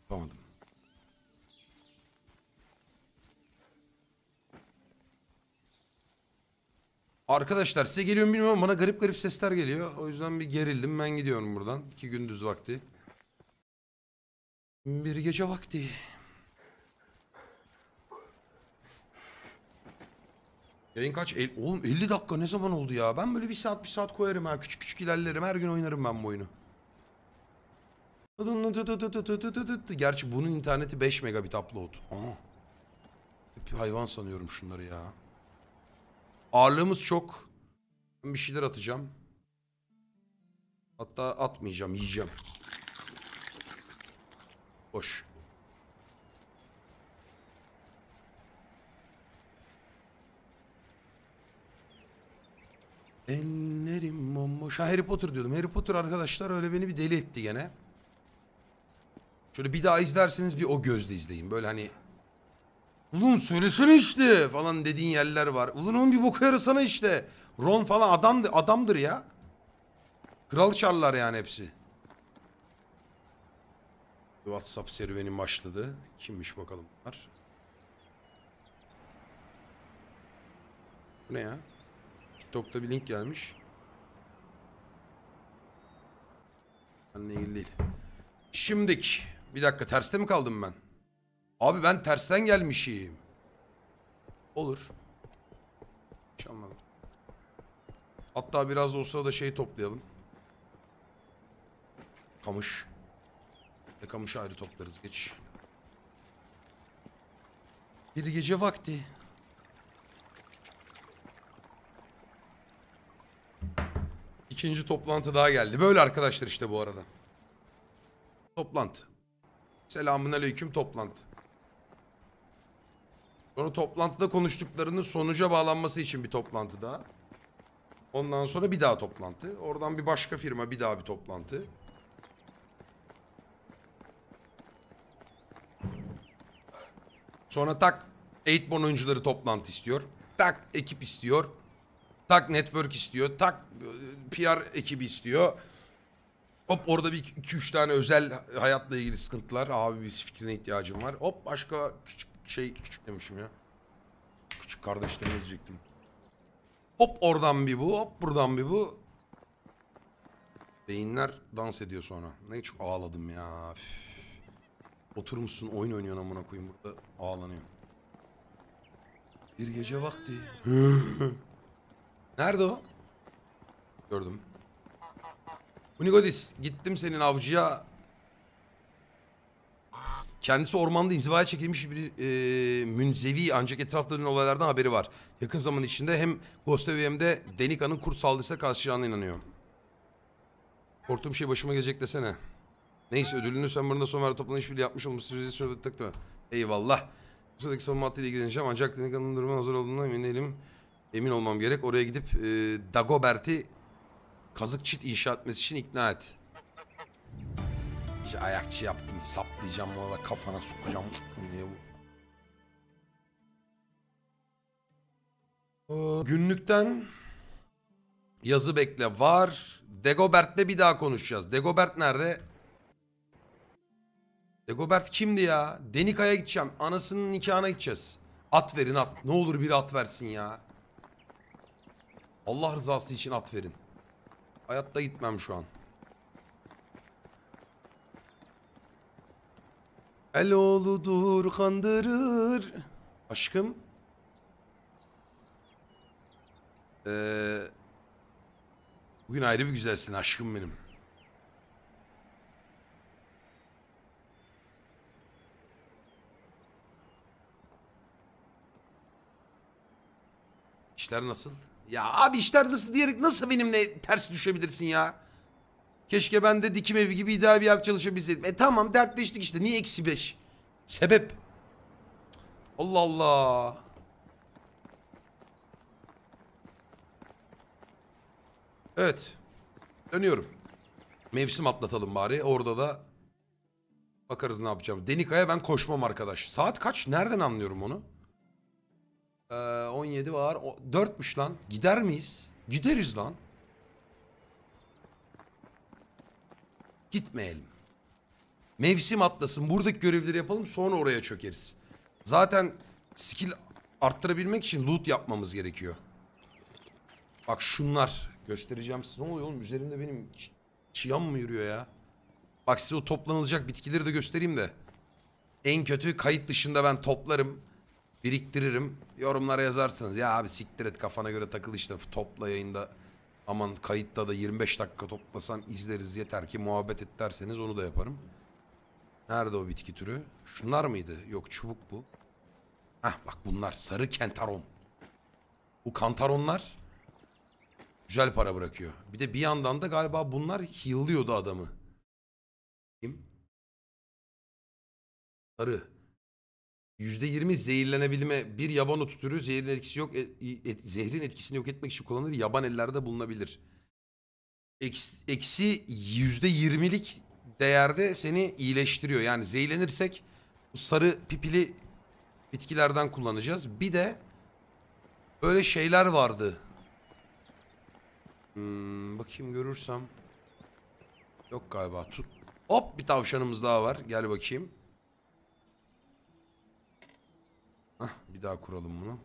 Yapamadım. Arkadaşlar size geliyorum bilmiyorum bana garip garip sesler geliyor. O yüzden bir gerildim ben gidiyorum buradan. İki gündüz vakti. Bir gece vakti. Yayın kaç? El, oğlum 50 dakika ne zaman oldu ya? Ben böyle bir saat bir saat koyarım ha. Küçük küçük ilerlerim. Her gün oynarım ben bu oyunu. Gerçi bunun interneti 5 megabit upload. Aa. Hep hayvan sanıyorum şunları ya. Ağırlığımız çok. bir şeyler atacağım. Hatta atmayacağım, yiyeceğim. Boş. Enlerim bomboş. Ha, Harry Potter diyordum. Harry Potter arkadaşlar öyle beni bir deli etti gene. Şöyle bir daha izlerseniz bir o gözle izleyin. Böyle hani... Ulan söylesene işte falan dediğin yerler var. Ulan onun bir boku yarasana işte. Ron falan adamdı, adamdır ya. Kral çarlar yani hepsi. WhatsApp serüveni başladı. Kimmiş bakalım bunlar. Bu ne ya? TikTok'ta bir link gelmiş. Benle ilgili değil. Şimdik. Bir dakika terste mi kaldım ben? Abi ben tersten gelmişim. Olur. Hiç anlamadım. Hatta biraz da o sırada şey toplayalım. Kamış. Ve kamışı ayrı toplarız geç. Bir gece vakti. İkinci toplantı daha geldi. Böyle arkadaşlar işte bu arada. Toplantı. Selamünaleyküm toplantı. Sonra toplantıda konuştuklarının sonuca bağlanması için bir toplantı daha. Ondan sonra bir daha toplantı. Oradan bir başka firma bir daha bir toplantı. Sonra tak 8 oyuncuları toplantı istiyor. Tak ekip istiyor. Tak network istiyor. Tak e, PR ekibi istiyor. Hop orada bir iki üç tane özel hayatla ilgili sıkıntılar. Abi bir fikrine ihtiyacım var. Hop başka küçük şey küçük demişim ya. Küçük kardeşlerimi diyecektim. Hop oradan bir bu hop buradan bir bu. Beyinler dans ediyor sonra. Ne çok ağladım ya. Üf. Oturmuşsun oyun oynuyorsun amına koyayım burada ağlanıyor. Bir gece vakti. Nerede o? Gördüm. Unigodis gittim senin avcıya. Kendisi ormanda inzivaya çekilmiş bir e, münzevi ancak etrafta dönen olaylardan haberi var. Yakın zaman içinde hem Gostevi hem de Denika'nın kurt saldırısına karşılayacağına inanıyor. Korktuğum şey başıma gelecek desene. Neyse ödülünü sen sömüründe son verdi toplanış bile yapmış olmuş sürece süreci söyledik mi? Eyvallah. Bu sıradaki savunma hattıyla ilgileneceğim ancak Denika'nın durumun hazır olduğundan emin değilim. Emin olmam gerek. Oraya gidip e, Dagobert'i kazık çit inşa etmesi için ikna et. İşte ayakçı yaptın saplayacağım valla kafana sokacağım. Niye bu? Ee, günlükten yazı bekle var. Degobertle bir daha konuşacağız. Degobert nerede? Degobert kimdi ya? Denika'ya gideceğim. Anasının nikahına gideceğiz. At verin at. Ne olur bir at versin ya. Allah rızası için at verin. Hayatta gitmem şu an. El oğludur kandırır. Aşkım. Ee, bugün ayrı bir güzelsin aşkım benim. İşler nasıl? Ya abi işler nasıl diyerek nasıl benimle ters düşebilirsin ya? Keşke ben de dikim evi gibi ideal bir yer çalışabilseydim. E tamam dertleştik işte. Niye eksi beş? Sebep. Allah Allah. Evet. Dönüyorum. Mevsim atlatalım bari. Orada da bakarız ne yapacağım. Denika'ya ben koşmam arkadaş. Saat kaç? Nereden anlıyorum onu? Ee, 17 var. O, 4'müş lan. Gider miyiz? Gideriz lan. Gitmeyelim. Mevsim atlasın. Buradaki görevleri yapalım sonra oraya çökeriz. Zaten skill arttırabilmek için loot yapmamız gerekiyor. Bak şunlar. Göstereceğim size. Ne oluyor oğlum? Üzerimde benim çiyam mı yürüyor ya? Bak size o toplanılacak bitkileri de göstereyim de. En kötü kayıt dışında ben toplarım biriktiririm. Yorumlara yazarsınız ya abi siktir et kafana göre takıl işte topla yayında. Aman kayıtta da 25 dakika toplasan izleriz yeter ki muhabbet et derseniz onu da yaparım. Nerede o bitki türü? Şunlar mıydı? Yok çubuk bu. Hah bak bunlar sarı kentaron. Bu kantaronlar güzel para bırakıyor. Bir de bir yandan da galiba bunlar heal'lıyordu adamı. Kim? Sarı. %20 zehirlenebilme bir yaban otu türü zehrin etkisi yok et, et, zehrin etkisini yok etmek için kullanılır yaban ellerde bulunabilir. Eks, eksi %20'lik değerde seni iyileştiriyor. Yani zehirlenirsek sarı pipili bitkilerden kullanacağız. Bir de böyle şeyler vardı. Hmm, bakayım görürsem. Yok galiba. Tut. Hop bir tavşanımız daha var. Gel bakayım. Hah, bir daha kuralım bunu.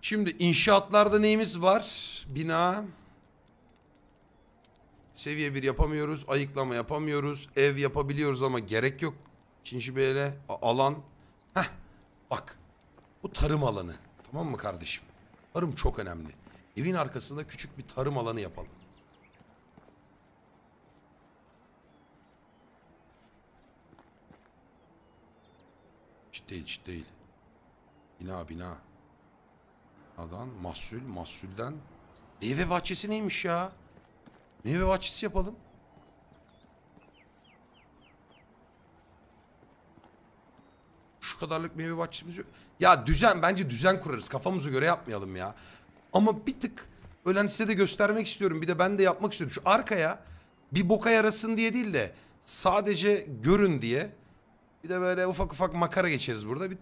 Şimdi inşaatlarda neyimiz var? Bina. Seviye 1 yapamıyoruz. Ayıklama yapamıyoruz. Ev yapabiliyoruz ama gerek yok. Çinşi Bey'le alan. Heh bak. Bu tarım alanı. Tamam mı kardeşim? Tarım çok önemli. Evin arkasında küçük bir tarım alanı yapalım. değil, çit değil. Bina, bina. Binadan mahsul, mahsulden. Meyve bahçesi neymiş ya? Meyve bahçesi yapalım. Şu kadarlık meyve bahçemiz yok. Ya düzen, bence düzen kurarız. Kafamıza göre yapmayalım ya. Ama bir tık böyle hani size de göstermek istiyorum. Bir de ben de yapmak istiyorum. Şu arkaya bir boka yarasın diye değil de sadece görün diye bir de böyle ufak ufak makara geçeriz burada. Bir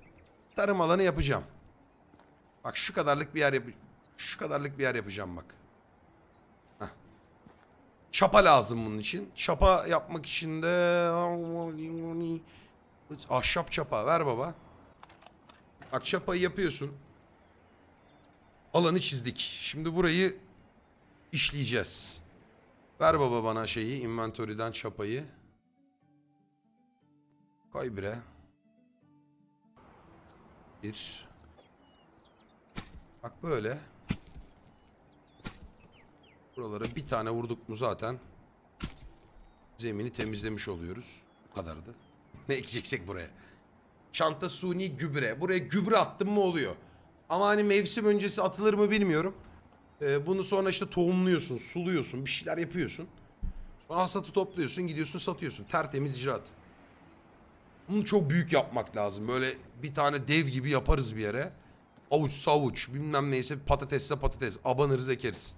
tarım alanı yapacağım. Bak şu kadarlık bir yer yap şu kadarlık bir yer yapacağım bak. Heh. Çapa lazım bunun için. Çapa yapmak için de ahşap çapa ver baba. Bak çapayı yapıyorsun. Alanı çizdik. Şimdi burayı işleyeceğiz. Ver baba bana şeyi, inventory'den çapayı. Koy bire. Bir. Bak böyle. Buralara bir tane vurduk mu zaten zemini temizlemiş oluyoruz. Bu kadardı. Ne ekeceksek buraya. Çanta suni gübre. Buraya gübre attım mı oluyor. Ama hani mevsim öncesi atılır mı bilmiyorum. Ee, bunu sonra işte tohumluyorsun, suluyorsun, bir şeyler yapıyorsun. Sonra hasatı topluyorsun, gidiyorsun satıyorsun. Tertemiz icraat. Bunu çok büyük yapmak lazım. Böyle bir tane dev gibi yaparız bir yere. Avuç savuç bilmem neyse patatesse patates. Abanırız ekeriz.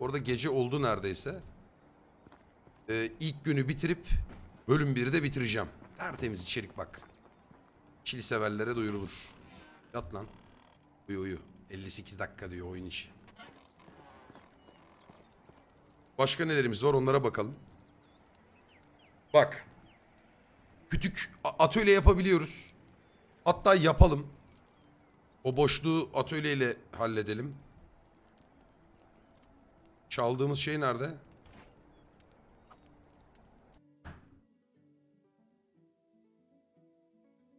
Orada gece oldu neredeyse. Ee, ilk günü bitirip bölüm 1'i de bitireceğim. Tertemiz içerik bak. Çili severlere duyurulur. Yat lan. Uyu uyu. 58 dakika diyor oyun içi. Başka nelerimiz var onlara bakalım. Bak kütük atölye yapabiliyoruz. Hatta yapalım. O boşluğu atölyeyle halledelim. Çaldığımız şey nerede?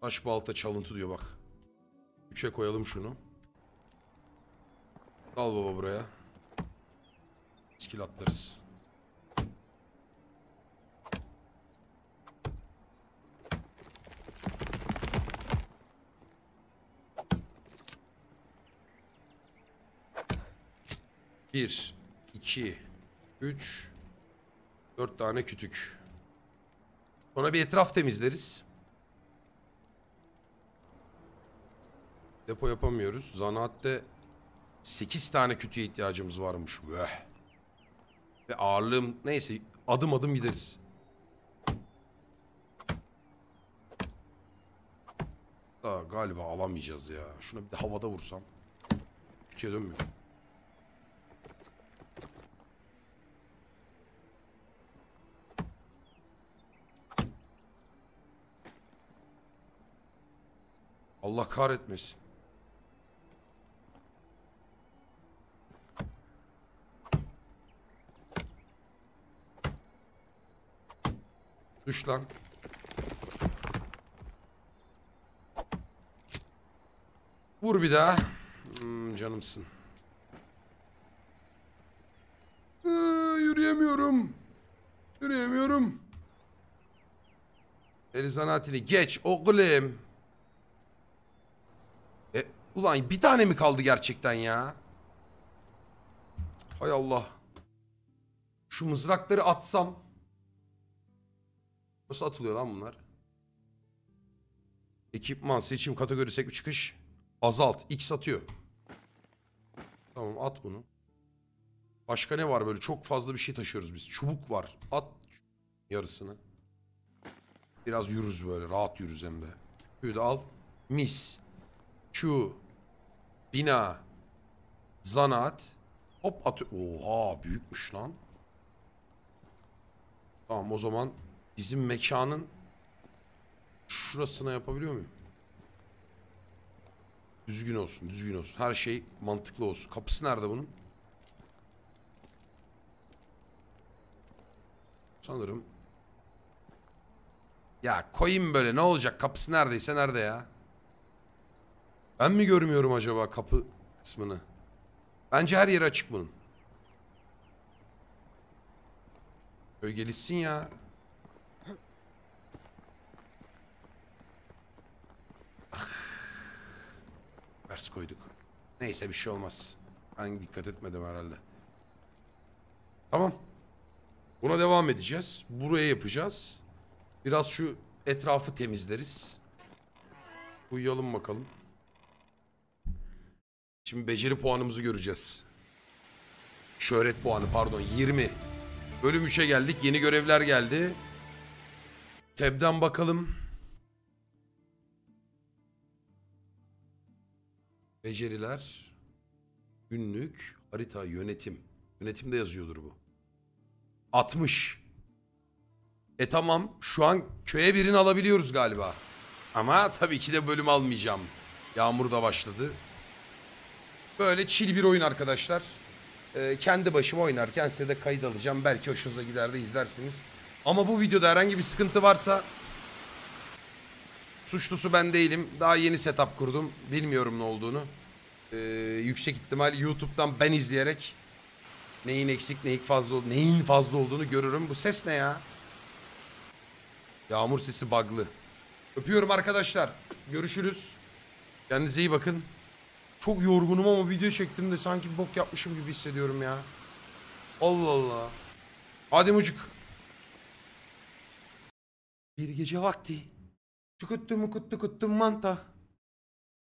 Taş balta çalıntı diyor bak. Üçe koyalım şunu. Al baba buraya. Skill atlarız. Bir, iki, üç, dört tane kütük. Sonra bir etraf temizleriz. Depo yapamıyoruz. Zanaatte 8 tane kütüye ihtiyacımız varmış. Veh. Ve ağırlığım neyse adım adım gideriz. Daha galiba alamayacağız ya. Şuna bir de havada vursam. Kütüye dönmüyor. Allah kahretmesin. Düş lan. Vur bir daha. Hmm, canımsın. Ee, yürüyemiyorum. Yürüyemiyorum. El zanaatini geç oğlum. Ulan bir tane mi kaldı gerçekten ya? Hay Allah. Şu mızrakları atsam. Nasıl atılıyor lan bunlar? Ekipman, seçim, kategori, sekme çıkış. Azalt. X atıyor. Tamam at bunu. Başka ne var böyle? Çok fazla bir şey taşıyoruz biz. Çubuk var. At yarısını. Biraz yürürüz böyle. Rahat yürürüz hem de. Q'yu da al. Mis. Q. Bina. Zanaat. Hop atı... Oha büyükmüş lan. Tamam o zaman bizim mekanın şurasına yapabiliyor muyum? Düzgün olsun, düzgün olsun. Her şey mantıklı olsun. Kapısı nerede bunun? Sanırım. Ya koyayım böyle ne olacak? Kapısı neredeyse nerede ya? Ben mi görmüyorum acaba kapı kısmını? Bence her yeri açık bunun. Öyle gelişsin ya. Ah. Ters koyduk. Neyse bir şey olmaz. Ben dikkat etmedim herhalde. Tamam. Buna devam edeceğiz. Buraya yapacağız. Biraz şu etrafı temizleriz. Uyuyalım bakalım. Şimdi beceri puanımızı göreceğiz. Şöhret puanı pardon 20. Bölüm 3'e geldik. Yeni görevler geldi. Teb'den bakalım. Beceriler. Günlük. Harita. Yönetim. Yönetimde yazıyordur bu. 60. E tamam. Şu an köye birini alabiliyoruz galiba. Ama tabii ki de bölüm almayacağım. Yağmur da başladı. Böyle çil bir oyun arkadaşlar. Ee, kendi başıma oynarken size de kayıt alacağım. Belki hoşunuza gider de izlersiniz. Ama bu videoda herhangi bir sıkıntı varsa suçlusu ben değilim. Daha yeni setup kurdum. Bilmiyorum ne olduğunu. Ee, yüksek ihtimal YouTube'dan ben izleyerek neyin eksik, neyin fazla, neyin fazla olduğunu görürüm. Bu ses ne ya? Yağmur sesi baglı. Öpüyorum arkadaşlar. Görüşürüz. Kendinize iyi bakın. Çok yorgunum ama video çektim de sanki bir bok yapmışım gibi hissediyorum ya. Allah Allah. Hadi mucuk. Bir gece vakti. Çukuttu mukuttu kuttu mantah.